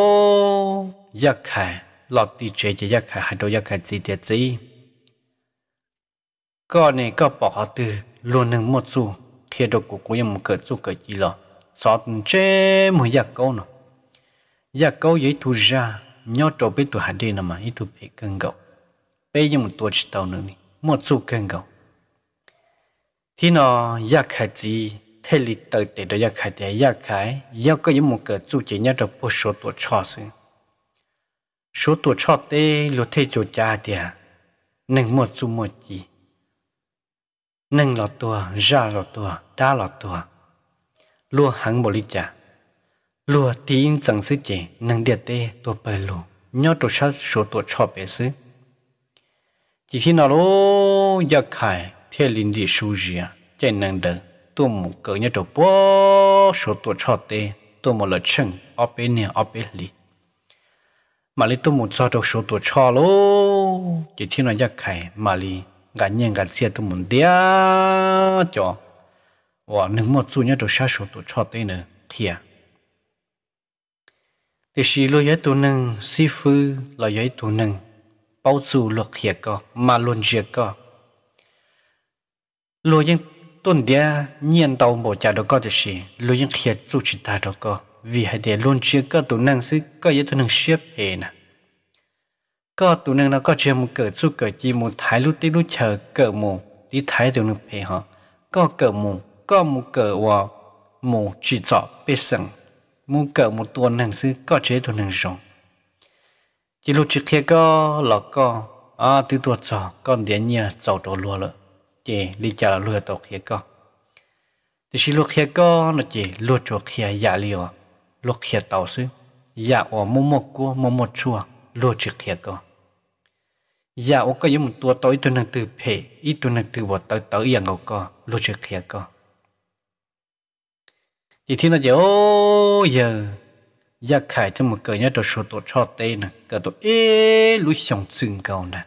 yak khai lọt tì chế chế giác hạ hạ đô giác hạ gì tiệt gì có này có bỏ họ từ luôn nâng một xu khi đồ của cô em một cỡ xu cỡ gì lọ sọt chế một giác câu nó giác câu giấy thu ra nhớ trộn bê tụi hạ đi nằm mà ít tụi bị cân gậu bây giờ một tuổi tàu nữa đi một xu cân gậu thì nó giác hạ gì thay lịch tới để đó giác hạ để giác hạ giác có những một cỡ xu chỉ nhớ trộn bổ số tuổi cho xưa số tuổi cho tê lô thê cho cha tiệt nâng một số một gì nâng lọ tua ra lọ tua đa lọ tua lúa hắn bồ lì cha tí in chẳng sư chè nâng địa tê tua bờ lù nhớ tổ sát số tuổi cho bé sư chỉ khi nào lô giặc khai thế linh dị su gì chạy nâng đỡ tôi một cỡ nhớ tổ bó số tuổi cho tê tôi một lời chừng ở bên này ở bên lì mà lý tôi muốn cho trong số tuổi cho lô chỉ thiên nói chắc khai mà lý gà nhiên gà xe tôi muốn đĩa cho và những một số nhớ trong sát số tuổi cho tới nữa kia thì xí lô giấy tôi nâng xí phư là giấy tôi nâng bao dù luật hiệp có mà luôn diệt có lô những tuần đĩa nhiên tàu bộ cha đồ có thì xí lô những hiệp dù chỉ ta đồ có vì hãy để luôn chia các tù năng sư có yếu thân năng xếp hệ nè có tù năng nó có chia một cỡ chú cỡ chi một thái lúc tí lúc chờ cỡ mù đi thái tù năng hệ họ có cỡ mù có một cỡ hòa mù chỉ trọ bê sẵn mù cỡ một tuần năng sư có chế tù năng rộng chỉ lúc trước kia có lọ có à từ tuột trọ con đến nhà cháu đồ luôn, lợ chỉ đi chả luôn tổ kia có thì chỉ lúc kia có nó chỉ lùa chỗ kia giả dạ liều luộc khía tàu sư dạ ở mô mô cua mô mô chua luộc chỉ khía cơ dạ ở cái giống tàu ít tôi nâng từ phê ít tôi nâng từ bộ tàu tàu yên ngọc cơ luộc chỉ khía cơ thì thiên nó giờ ô giờ dạ khải cho một cái nhớ đồ số tổ cho tê nè cái tổ ê lúi sòng sừng cầu nè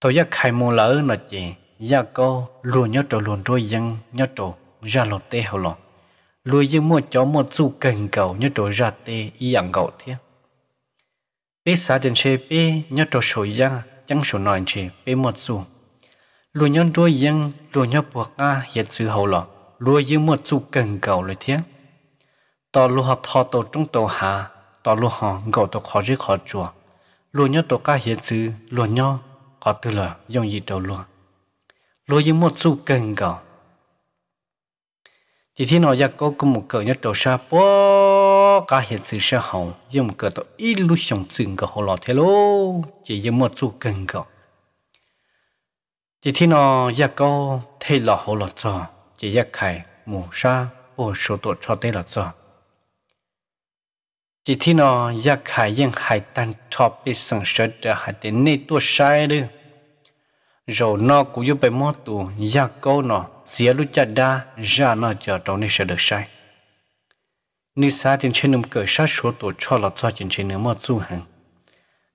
tàu dạ khải mua lỡ là chị dạ cô luộc nhớ đồ luộc rồi dân nhớ đồ ra lột tê hậu lột lùi như một chó một dù cảnh cầu như trôi ra tê y ăn cầu thế bé xa đến xe bé nhớ trôi sôi giang chẳng sôi nói chê bé một dù lùi nhon đôi giang lùi nhớ buộc a hiện sự hậu lọ lùi như một dù cảnh cầu lời thế tò lùi họ thọ tổ trong tổ hà tò lùi họ gầu tổ khó chứ khó chùa lùi nhớ tổ ca hiện sự lùi nhớ có từ là dòng gì đầu luôn lùi như một dù cảnh cầu chỉ thiên nói giác có một cỡ nhất đầu xa bó cả hiện sự xa hậu nhưng một cỡ tổ ít lúc sống sừng cả hồ lọ thế lô chỉ dùng một chút cần cả chỉ thiên nói giác có thay lọ hồ lọ trò chỉ giác khai mù xa bó số tổ cho tên lọ trò chỉ thiên nói giác khai nhưng hai tan cho bị sừng sờ đã hai tên này tôi sai được rồi nó cũng giúp bé mất tù gia câu nó xía lúc cha đa ra nó chờ trong này sẽ được sai ni sa trên trên nông cờ sát số tổ cho là cho trên trên nông mót du hàng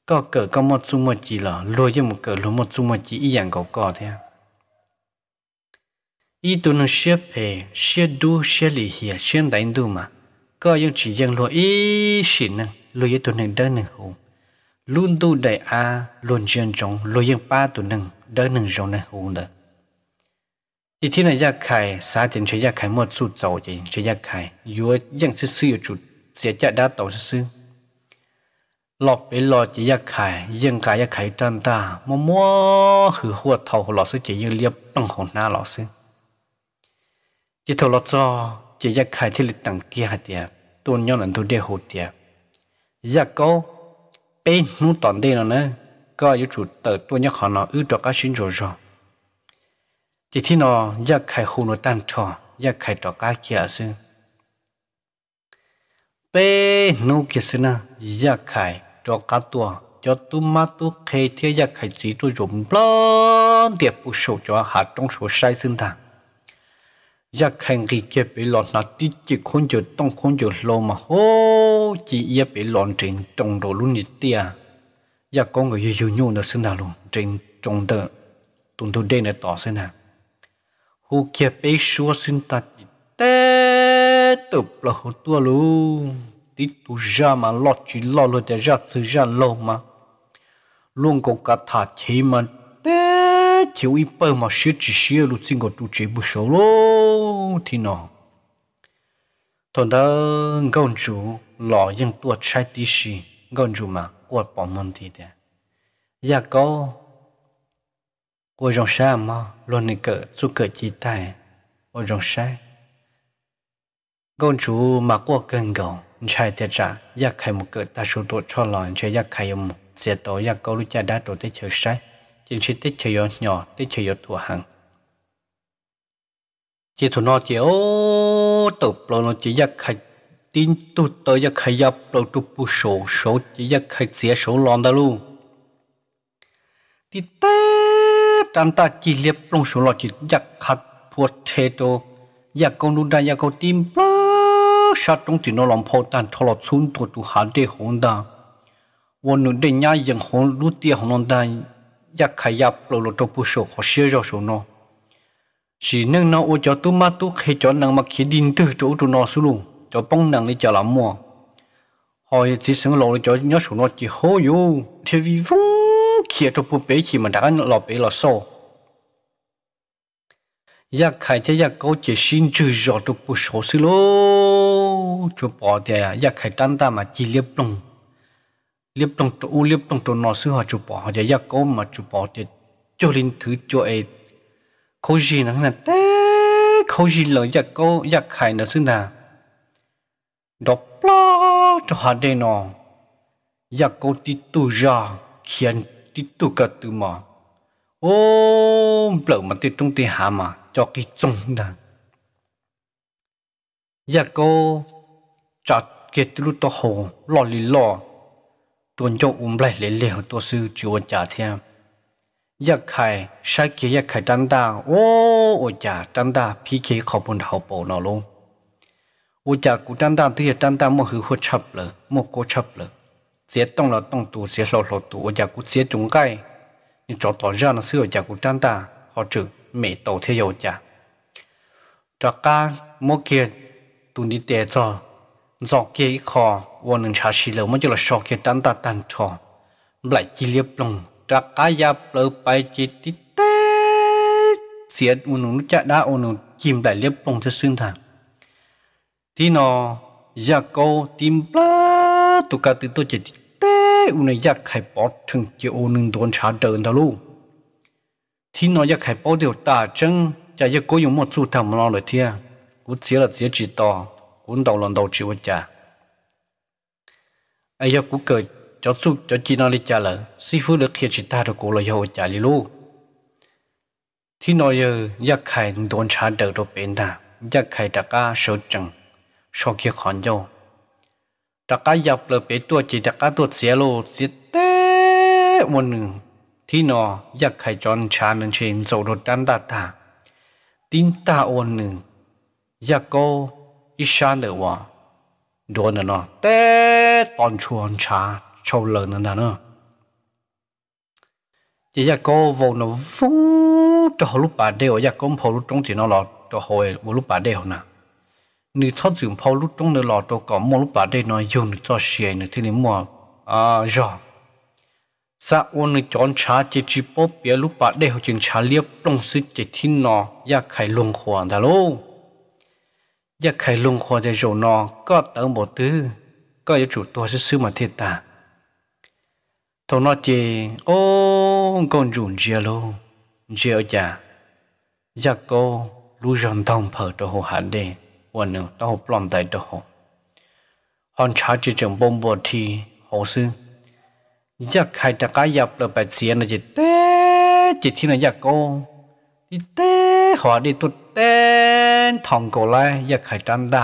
có cờ có mót du mót chỉ là lôi với một cờ lôi mót du mót chỉ y dạng cầu cò thế ý tu nó xếp về xếp đu xếp lì hiệp xếp đánh đu mà có những chỉ riêng lôi ý xin năng lôi với tu năng đơn năng hùng luôn tu đại a luôn chân trong lôi dân ba tu năng đỡ nâng rộng nâng hùng đỡ thì thiên này ra khai xa tiền chơi ra khai một chút dầu chỉ chơi ra khai vừa dân sư sư ở chút sẽ chạy đá tàu sư sư lọt bể lọt chỉ ra khai dân cái ra khai trăn ta mà mua hử hùa thầu lọt sư chỉ như liệp bằng hồn na lọt sư chỉ thầu lọt cho chỉ ra khai thì lịch tặng kia hạt tiệt nhau lần thu đê hụt tiệt ra câu bên nu tòn đây nó nữa ก็อยู่จุดเติบตัวเนี่ยขอเนาะอือจอกก็ชินโจจอจิที่เนาะอยากไข่หูนตันทออยากไข่จอกก็เกียซึ่งเป้นูเกียซึ่งนะอยากไข่จอกก็ตัวจอตุ้มมาตุ้เคเทียอยากไข่สีตัวจมปล้อนเดียบปุโชจอหาตรงโชใช้ซึ่งทางอยากแข่งกีเก็บไปหลอนนัดที่จิคนจุดต้องคนจุดลมมาโหจีเอียไปหลอนถึงตรงโดรุ่นนิเตีย giờ con người yêu nhau nó sinh ra luôn trên trong đời tuần tôi đây là tỏ sinh ra, hú kia bé xua sinh ta tê tập là hồ tua luôn tí tu ra mà lo chỉ lo lo để ra sự ra lâu mà luôn có cả thả thế mà tê chịu ít bơ mà sửa chỉ sửa lúc xin có tu chế bù số lô thì nó thằng đó gọn chủ lọ nhưng tua trái tí xì gọn chủ mà của bỏ môn thì thế giờ có ôi rong sa mà luôn nên cỡ chú cỡ chỉ tài ôi rong sa con chú mà qua gần gầu chạy thiệt ra giờ khai một cỡ ta số tổ cho lòn chơi giờ khai một sẽ tổ giờ có lúc cha đã tổ tới chơi sai chính sĩ tới chơi nhỏ tới chơi thua hàng chỉ thủ nó chỉ ô tục lo nó chỉ giặc khách tin tụt tới giấc hay dập đầu tụt bù sổ sổ chỉ giấc khai xía sổ lòn đó luôn thì tế tan ta chỉ liệp trong sổ lọt chỉ giấc khát buộc thế đồ giấc con đun ra giấc con tim bơ sát trong thì nó làm phô tàn thô lọt xuống tụt tụt hàn đê hồn đà vốn nụ đê nhá dừng hồn lút tia hồn đàn đà giấc khai dập đầu lọt tụt bù sổ khó xía rồi sổ nó chỉ nâng nó ô cho tu ma tu khi cho nâng mà khi đinh tư chỗ tụi nó xuống luôn cho bông nặng đi cho làm mua hồi chỉ sướng lộ cho nhớ sủ nó chỉ hô yo thế vì vung kia cho bố bé chỉ mà đã lọ bé lọ sổ yak khai thế yak câu chỉ xin chữ rõ cho bố sổ xí lô cho bỏ thì yak khai tan ta mà chỉ liếp lông liếp lông cho u liếp lông cho nó xí họ cho bỏ thì yak câu mà cho bỏ tiền, cho linh thứ cho ai, khôi gì nó là té khôi gì lời yak câu yak khai nó xí nào ดอกปลาจะหาได้นออยากกดติดตัวยาเขียนติดตัวกันตัวมาโอ้เปล่ามันติดตรงที่หามาจอกกี่จงดังอยากกดจัดเกตุลุตัวโหล่อลิลลอตัวเจ้าอุ้มไหลเหลวตัวซื้อจวนจ่าเทียมอยากไข่ใช้เกีย์อยากไข่ดันดาโอ้โอ้จ่าดันดาพี่เคขอบุญเท้าโปนอลง我家古长大对长大莫后悔吃不了，莫过吃不了。接动了动多，接少了多，我家古接中该，你找到热闹时候家古长大好走，没到天有家。这家莫给都你带着，早给一靠，我能查实了，我就了少给长大单炒，来几粒龙，这家也不白几滴的，接我能家那我能进来粒龙就生产。thì nó giờ câu tìm bá tụ cả từ tôi chỉ tế u này giờ khai bỏ thằng chịu ô nương đồn trả đơn đó luôn thì nó giờ khai bỏ điều ta chân chả giờ cố dùng một số thằng mà nó lại thia cú chỉ là chỉ chỉ to cũng đầu lần đầu chịu cha. ai giờ cú cười cho su cho chị nó đi trả lời sư phụ được khiến chị ta được cố lời hậu trả đi luôn thì nó giờ giờ khai đồn trả đơn đó bên ta giờ khai đặt cả số chừng sau kia khón nhau đặc cá dập là bé tua chỉ đặc cá tuột xé lô xé té một nửa thì nó giặc khai chọn cha nên trên dầu đột đan đạt ta tin ta ôn nửa giặc cô ishan được hoa, đồ nè nó té toàn chuồn cha châu lợn nè nè chỉ giặc cô vô nó vung cho hồ lúc bà đều giặc cô không lúc trống thì nó lọt cho hồ lúc bà đều nè nếu thoát dùng phao lúc trong nơi lò trâu có mua lúc bà đây nói dùng được cho xe nữa thì nên mua à rõ sa ôn nữ chọn trà chỉ chỉ bố bia lúc bà đây họ chừng trà liếp trong sự chỉ thiên nọ ya dạ khai lùng khỏa đã à, dạ lô ya dạ khai lùng khỏa để rồi nọ có tớ một thứ có yếu chủ tôi sẽ sư mà thiệt ta thầu nó chỉ ô con rùn chia lô chia ở nhà ya cô lu giòn thông phở cho hồ hạn đề วันนึงต้องปลอมใจตัวหอนชาจะจังบมบทีหงซึ่งอยากใครตะกายับเราไปเสียนะจิตเต้จิตที่นา่อยากโกจิตเต้หัวดีตุดเต้ทองโกไลอยากใครจันดา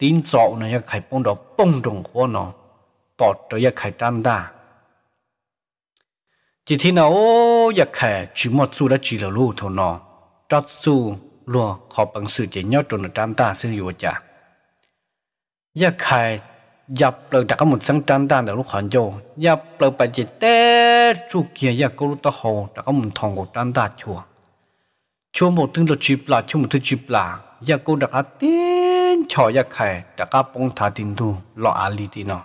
ตีนจาะนะอยากใครปงดอกปงตรงหัวเนอะตอดตัวอยากใครจันดาจิตที่นา่โอ้อยากใครชิมอดสู้ได้จีเหลาลู่เท่านอะจัดสู้รวขอบังสือเจนยอดจนจันตาซึ่งอยู่จะยาไข่ยาเปลือกจากขมุดสังจันตาแต่ลูกขอนโยยาเปลือกปเจตเตจูเกียยากรุตะโฮจากขมุดทองกจันตาชัวชัวหมดถึงตัวชิบลาชัวหมดถึงชิบลายากูดักอาตินชอยาไข่จากกาปงทาดินทูลออาลีตินอ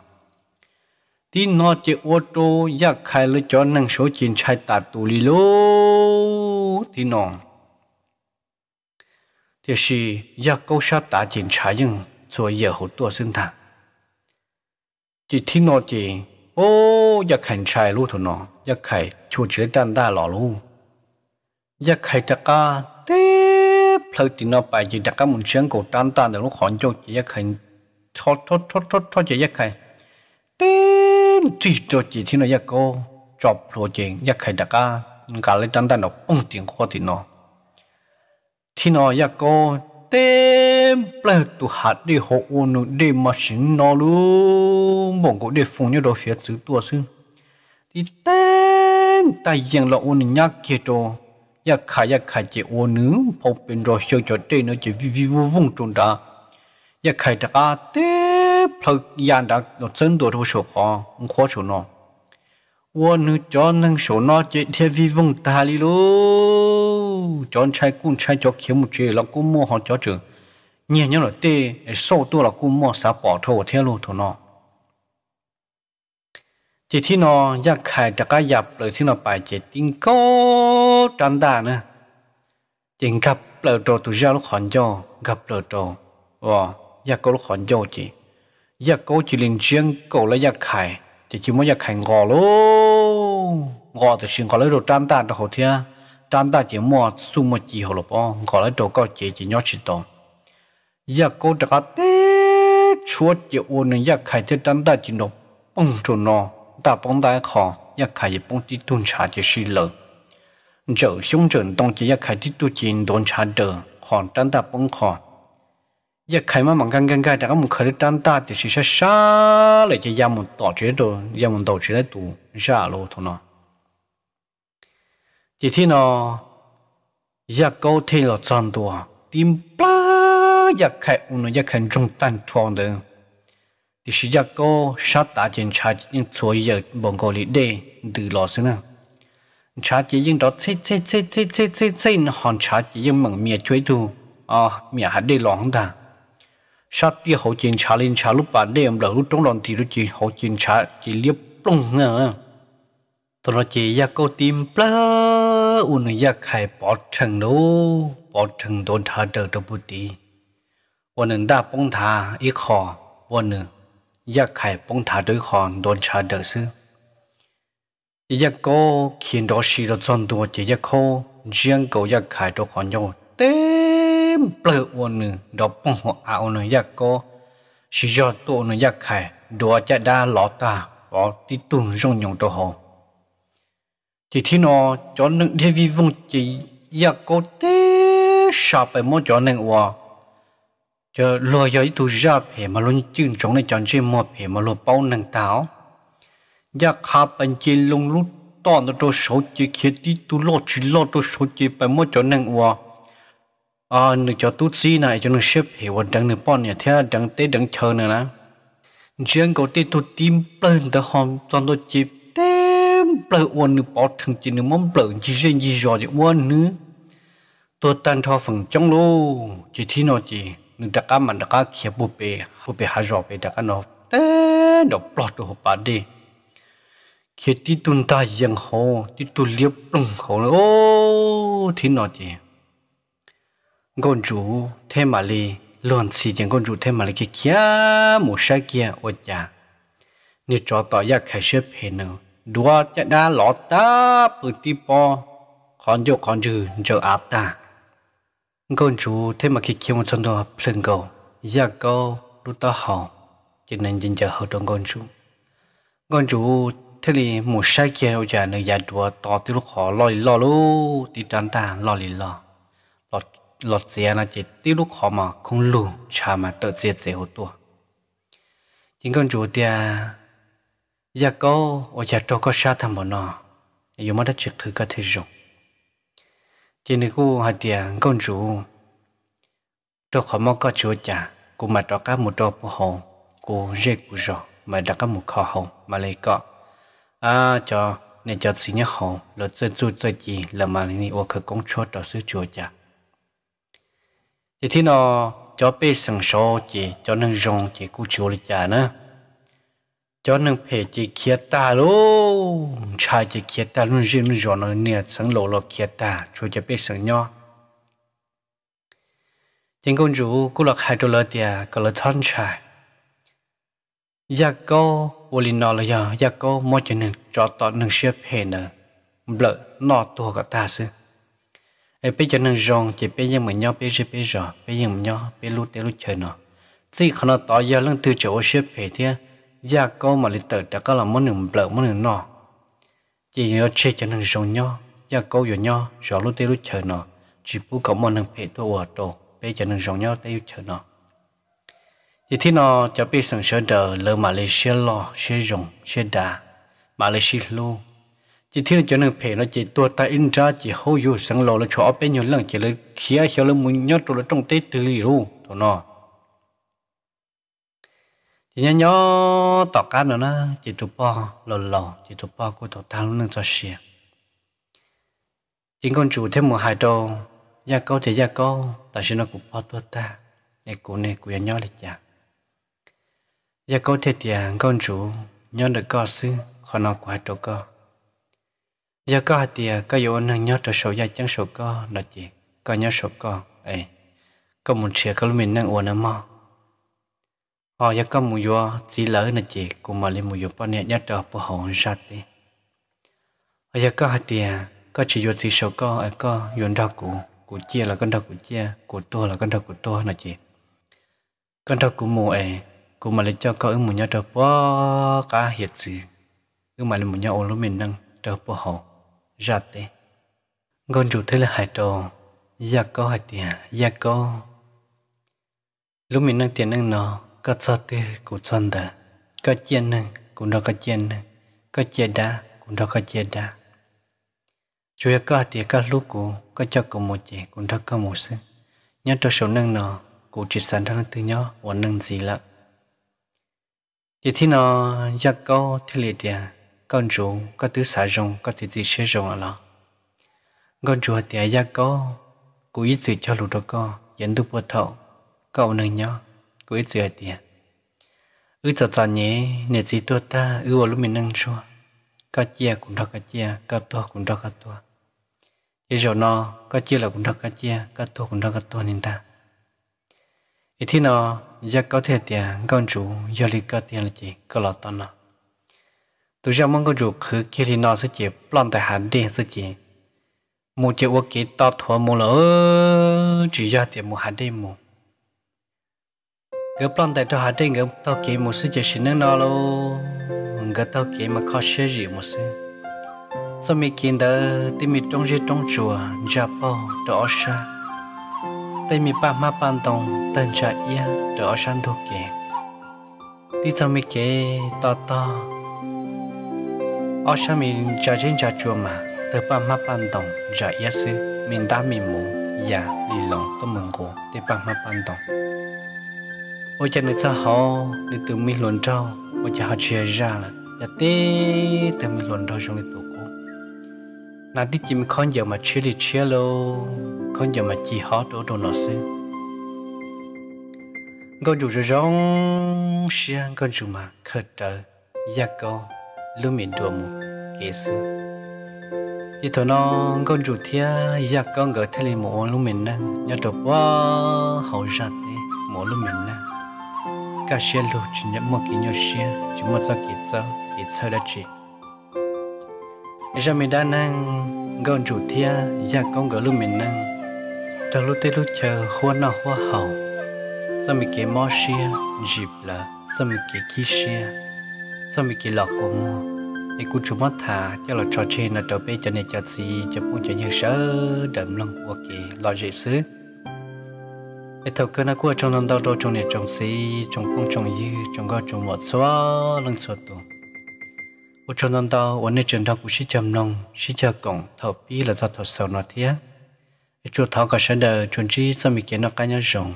ที่นอเจอโตยาไข่เลยจอนั่งโชจินชายตาตูลิโลที่นอ也是要勾杀打检查用做业后多生产。chỉ thiên nó chỉ ô ya khen chai lu thôi nó ya khai chu chế đan đa lò lu ya khai ta ca tế phơi thì nó bài chỉ đặt cái muốn sáng cổ đan đan được nó khỏi cho chỉ ya khen thốt thốt thốt thốt thốt chỉ ya khai tế chỉ cho chỉ thiên nó ya cô chọc rồi chỉ ya khai ta ca cả lấy đan đan nó bông tiếng khó thì nó ที่นอยากก็เต็มเปิดตุหัดดีหกอุนไดีมาชิงนอลูบ่งก็ได้ฟงเนี่ดอกเสียซื้อตัวซึ่งที่เต้นแต่ยังละอุนยากเกโตอยากขายอยากขายเจ้าอนึงพอเป็นรอเชียวจอดได้เนจะวิวิววงจนดาอยากขายตะกาเต้เพลยานดักนดเส้นตัวทุกโชคของข้อชนอ我能叫能手拿这天威风大哩喽，叫拆棍拆叫 खे 木这了，棍木好叫这，年年了对，手多了棍木啥宝头我天路头呢。这天呢，一开这个入了天了摆这顶高长大呢，顶个了着都是了看叫，个了着，哇，一个了看叫这，一个只连肩够了一开。จะชิมว่าจะแข่งกอลูกอตัวชิมกอลูจานตาตัวเทียจานตาจะมัวซุ่มมจีหัวลูกอ๋อกอลูตัวก็เจี๊ยจะยอดชิโตยากกูจะก็เต้ชัวเจ้าอุ่อยากไข่ที่จานตาจีนกปุ่งตุนอตาปงได้ขออยากไข่จะปงที่ตุนชาจะสีเหลืองเจ้าชงเจ้นต้องจีอยากไข่ที่ตุนจีนโดนชาเดอขอจานตาปงขอ一开嘛，忙干干干，这个木可的长大的是些啥来？就也木到处都，也木到处来读啥路头呢？这天呢，一高天了长多，顶不一开，我们一看中单窗的，这是一个啥大检查，因所以也蒙古里的对老师呢。查只因到这这这这这这这，行查只因蒙面追读啊，面还得浪的。sát bia hậu chiến trả lên trả lúc bạn đây em là lúc trong đoàn thì lúc chiến hậu chiến trả chỉ liếp plong nữa tôi nói chỉ ya câu tìm plơ un ya khai bỏ thằng đó bỏ thằng đồn thà đỡ đâu bút đi วันหนึ่งได้ป้องทาอีกคอวันหนึ่งยากไข่ป้องทาด้วยคอนโดนชาเดอร์ซื้อยากก็เขียนดอชีดอจอนตัวจะยากโคเจียงก็ยากไข่ตัวคอนโยเต้มเปลือกอวนดอกปงหัวเอาเนยากก็สิยอดตัวเนยากไข่ดัวจะได้หลอตาปอที่ตุ่นรงยงตัวหอที่ที่นอจอนึงเดวิวงจีอยากก็เตชาไปมอจอนึงว่าจะลอยยิ่ตัวจับเหมาลุนจึงจงในจอนเชื่อมอเหมาลุเป้านังเต้าอยากขับเป็นจีลงลุตอนตัวโสจีเขียที่ตัวโลดจีโลดตัวโสจีไปมอจอนึงว่าอ่านึกจาตุ๊ดซีนายจากนึกชฟเหวีนดังนึกป้อนเนี่ยเท่าดังเต้ดังเชิญเนียนะเชียงก็ติดตุ๊ดทิ้มเปลิ้ลตะหอมจนตัวจีบเต็มเปลือยอ้วนนึกปอดถึงจีนึกมั่งเปลือยจีเจนจีจอดอ้วนนึกตัวตันทอฝังจังโลจีที่นอจีนึกดะก้ามันดะก้าเขียบบุเป้บุเป้ฮาร์จอดไปดะก้านอเต้ดอกปลอดตัวหัวปัดดีเขียดติดตุนตายยังโหติดตุ๊เลี้ยบปรุงโหโอ้ที่นอจี con chủ thêm mà li luôn chỉ chẳng con chủ thêm mà li cái kia một sai kia ở nhà như cho tỏ ra khai xếp hệ nữa đua chạy đã lọ ta bự ti bò, con chỗ con trừ chỗ át ta con chủ thêm mà cái kia một chân đó phân cầu giờ câu lúc ta hào chỉ nên chính cho hậu trong con chủ con chủ thế thì một sai kia ở nhà nơi nhà đua tỏ từ lúc họ lo lo lú thì tránh ta lo lì lo lo lọt dìa là chỉ tiêu lúc họ mà không lù cha mà tự diệt dễ hồ tua chính con chủ tia giờ cô ở nhà cho có sát tham bọn nó dù mất đất trực thứ cái thứ dùng chỉ nếu cô hạt tia con chủ cho họ mà có chúa cha cô mà cho các một trò bộ hồ cô dễ cô rồi mà đặt các một kho hồng mà lấy cọ à cho nên cho xin nhắc hồ lọt dân chủ tự gì là mà nên ô khởi công chúa cho sư chúa cha thì thế nó cho bê sừng sô chỉ cho nâng rong chỉ cú chiều lịch trả nữa cho nâng phê chỉ kia ta lô cha chỉ kia ta luôn riêng luôn rong nó nè sừng lộ lộ kia ta cho cho bê sừng nhau chính công chủ cú lọc hai đô la tiền có là thân cha. giờ cô vô lý nọ là giờ giờ dạ cô mỗi chuyện nâng cho tao nâng xếp phê nữa lỡ nọ tua cả ta xưa ai bây giờ nâng rong chỉ bây giờ mình nhau bây giờ bây giờ bây giờ mình nhau bây lúc tới lúc chơi nọ. chỉ khi nó tỏ ra lần từ chỗ xếp về thì gia dạ, có mà lịch tử đã có là món nướng bờ món nướng nọ chỉ nhớ chơi cho năng rong nhau gia có rồi nhau rồi lúc tới lúc chơi nọ chỉ bù có món nướng về tôi ở đồ bây giờ nâng rong nhau tới lúc chơi nó thì thế nó cho biết sẵn sơ đờ lơ Malaysia lo sẽ rong sẽ đà Malaysia luôn chỉ thiên cho nên phải nó chỉ tua ta in ra chỉ hầu dù sáng lò là cho bên nhiều lần chỉ là khía hiểu là muốn nhớ tụi là trong tết từ lì luôn tụi nó chỉ nhớ nhớ tọt cá nữa nè chỉ tụi bò lò lò chỉ tụi bò của tụi ta nên cho xìa chính con chủ thêm một hai đồ gia câu thì gia câu tại sao nó cũng bỏ tụi ta này cụ này cụ nhớ lịch chả gia câu thì tiền con chủ nhớ được co sư khó nó quá chỗ co giờ có hạt tiền có yếu năng nhớ trở sầu gia chẳng sầu có là gì có nhớ sầu có ấy có một chiếc có mình năng uốn mà họ ờ, giờ có một vua chỉ lỡ là gì cũng mà lên một vua bao nhiêu nhớ trở bao hồn ra đi họ ờ, giờ có hạt tiền có chỉ vua chỉ sầu có ấy có vua đâu cũng của chia là con đầu của chia của to là con đầu của to là gì con đầu của mù ấy của mà lên cho có ứng mù nhau trở bó cả hiệt gì ứng mà lên mù nhau ôn lúc mình năng trở bó hậu rate. Gon chủ thế là hải trò, gia dạ có hải tiền, gia dạ có. Lúc mình nâng tiền nâng nó, có cho tư của xuân đã, có chiên nâng, cũng đâu có chiên nâng, có chia đá, cũng đâu có chia đá. Chủ yếu có thì các lúc của, có cho cùng một chị, cũng đâu có một sự. Nhớ cho số nâng nó, cụ chỉ sản ra từ nhỏ, và nâng gì lắm. Chỉ thế nó, gia dạ có thì lì tiền, con rủ có thứ xả rồng có thứ gì sẽ rồng là lọ con rủ thì ai gia có cú ít sự cho lũ đó có dẫn tu bột thọ cậu nâng nhau cú ít sự hạt tiền à. ư tỏ tỏ nhé nè gì tua ta ư vào lúc mình nâng chua có chia cũng đó có chia có to cũng đó có to ý rồi nó có chia là cũng đó có chia có to cũng đó có to nên ta ý thế nó gia có thể tiền à, con rủ giờ lý có tiền là gì có lọt tao nào tôi ra mong có ruột khứ kia thì nó sẽ chỉ lon tại hàn đi sẽ chỉ một triệu quốc kỳ to thua một lỡ chỉ ra tiền một hàn đi một gấp lon tại cho hàn đi gấp tao kỳ một sự chỉ xin nó luôn gấp tao kỳ mà khó sẽ gì một sự sau mi kiến đó tim mi trong dưới trong chùa ra bao đó sa tay mi ba ma ban tông tên cha ia đó san thuộc kỳ tí sau mi kế to to ở sao mình cho trên cho chùa mà từ ba má ban đồng giờ yết sư mình đã mình muốn ya đi lòng tôi mừng cô từ ba má ban đồng ôi cha nữ cho họ đi từ mình luận trâu ôi cha họ chia ra là giờ tê từ mình luận trâu trong đi tụ cô nãy đi chỉ mình con giờ mà chia đi chia lô con giờ mà chỉ họ đồ đồ nó sư con chủ rồi rong xiang con chủ mà khờ trời giác con lúc mình đùa mù kế sư thì thôi nó con chủ thia giờ con gửi thay lên mộ lúc mình nè nhớ đọc quá hậu giặt đi mộ lúc mình nè cả xe lù chỉ nhận một cái nhiều xe chỉ một giờ kỹ giờ kỹ giờ đã chỉ giờ mình đã năng con chủ thia giờ con gửi lúc mình nè trong lúc tới lúc chờ hoa nào hoa hậu giờ mình cái mò xe dịp là giờ mình cái kia xe sau mình kỳ lọt của mua thì cũng chúng mất thả cho là trò chơi nào đó bây cho nên cho gì cho bố cho như sớ đậm lòng của kỳ lo dễ xứ để thầu cơ nó của trong lòng đau đau trong này trong xí trong phong trong dư trong gò trong một xóa lưng sọt tù ở trong lòng đau ở nơi trường đau cũng sĩ chầm nông sĩ chờ cổng thầu bí là do thầu sầu nó để chú thảo cả sở đời chuẩn trí sau mình kiến nó cá nhau rồng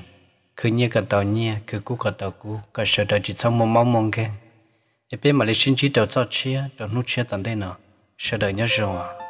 cứ như cả tàu nhia cứ cú cả tàu cú cả sở đời chỉ xong một mong mong khen e pe ma le shin chi tao cho chia tao nu chia tan đây nọ sẽ đợi nhớ rồi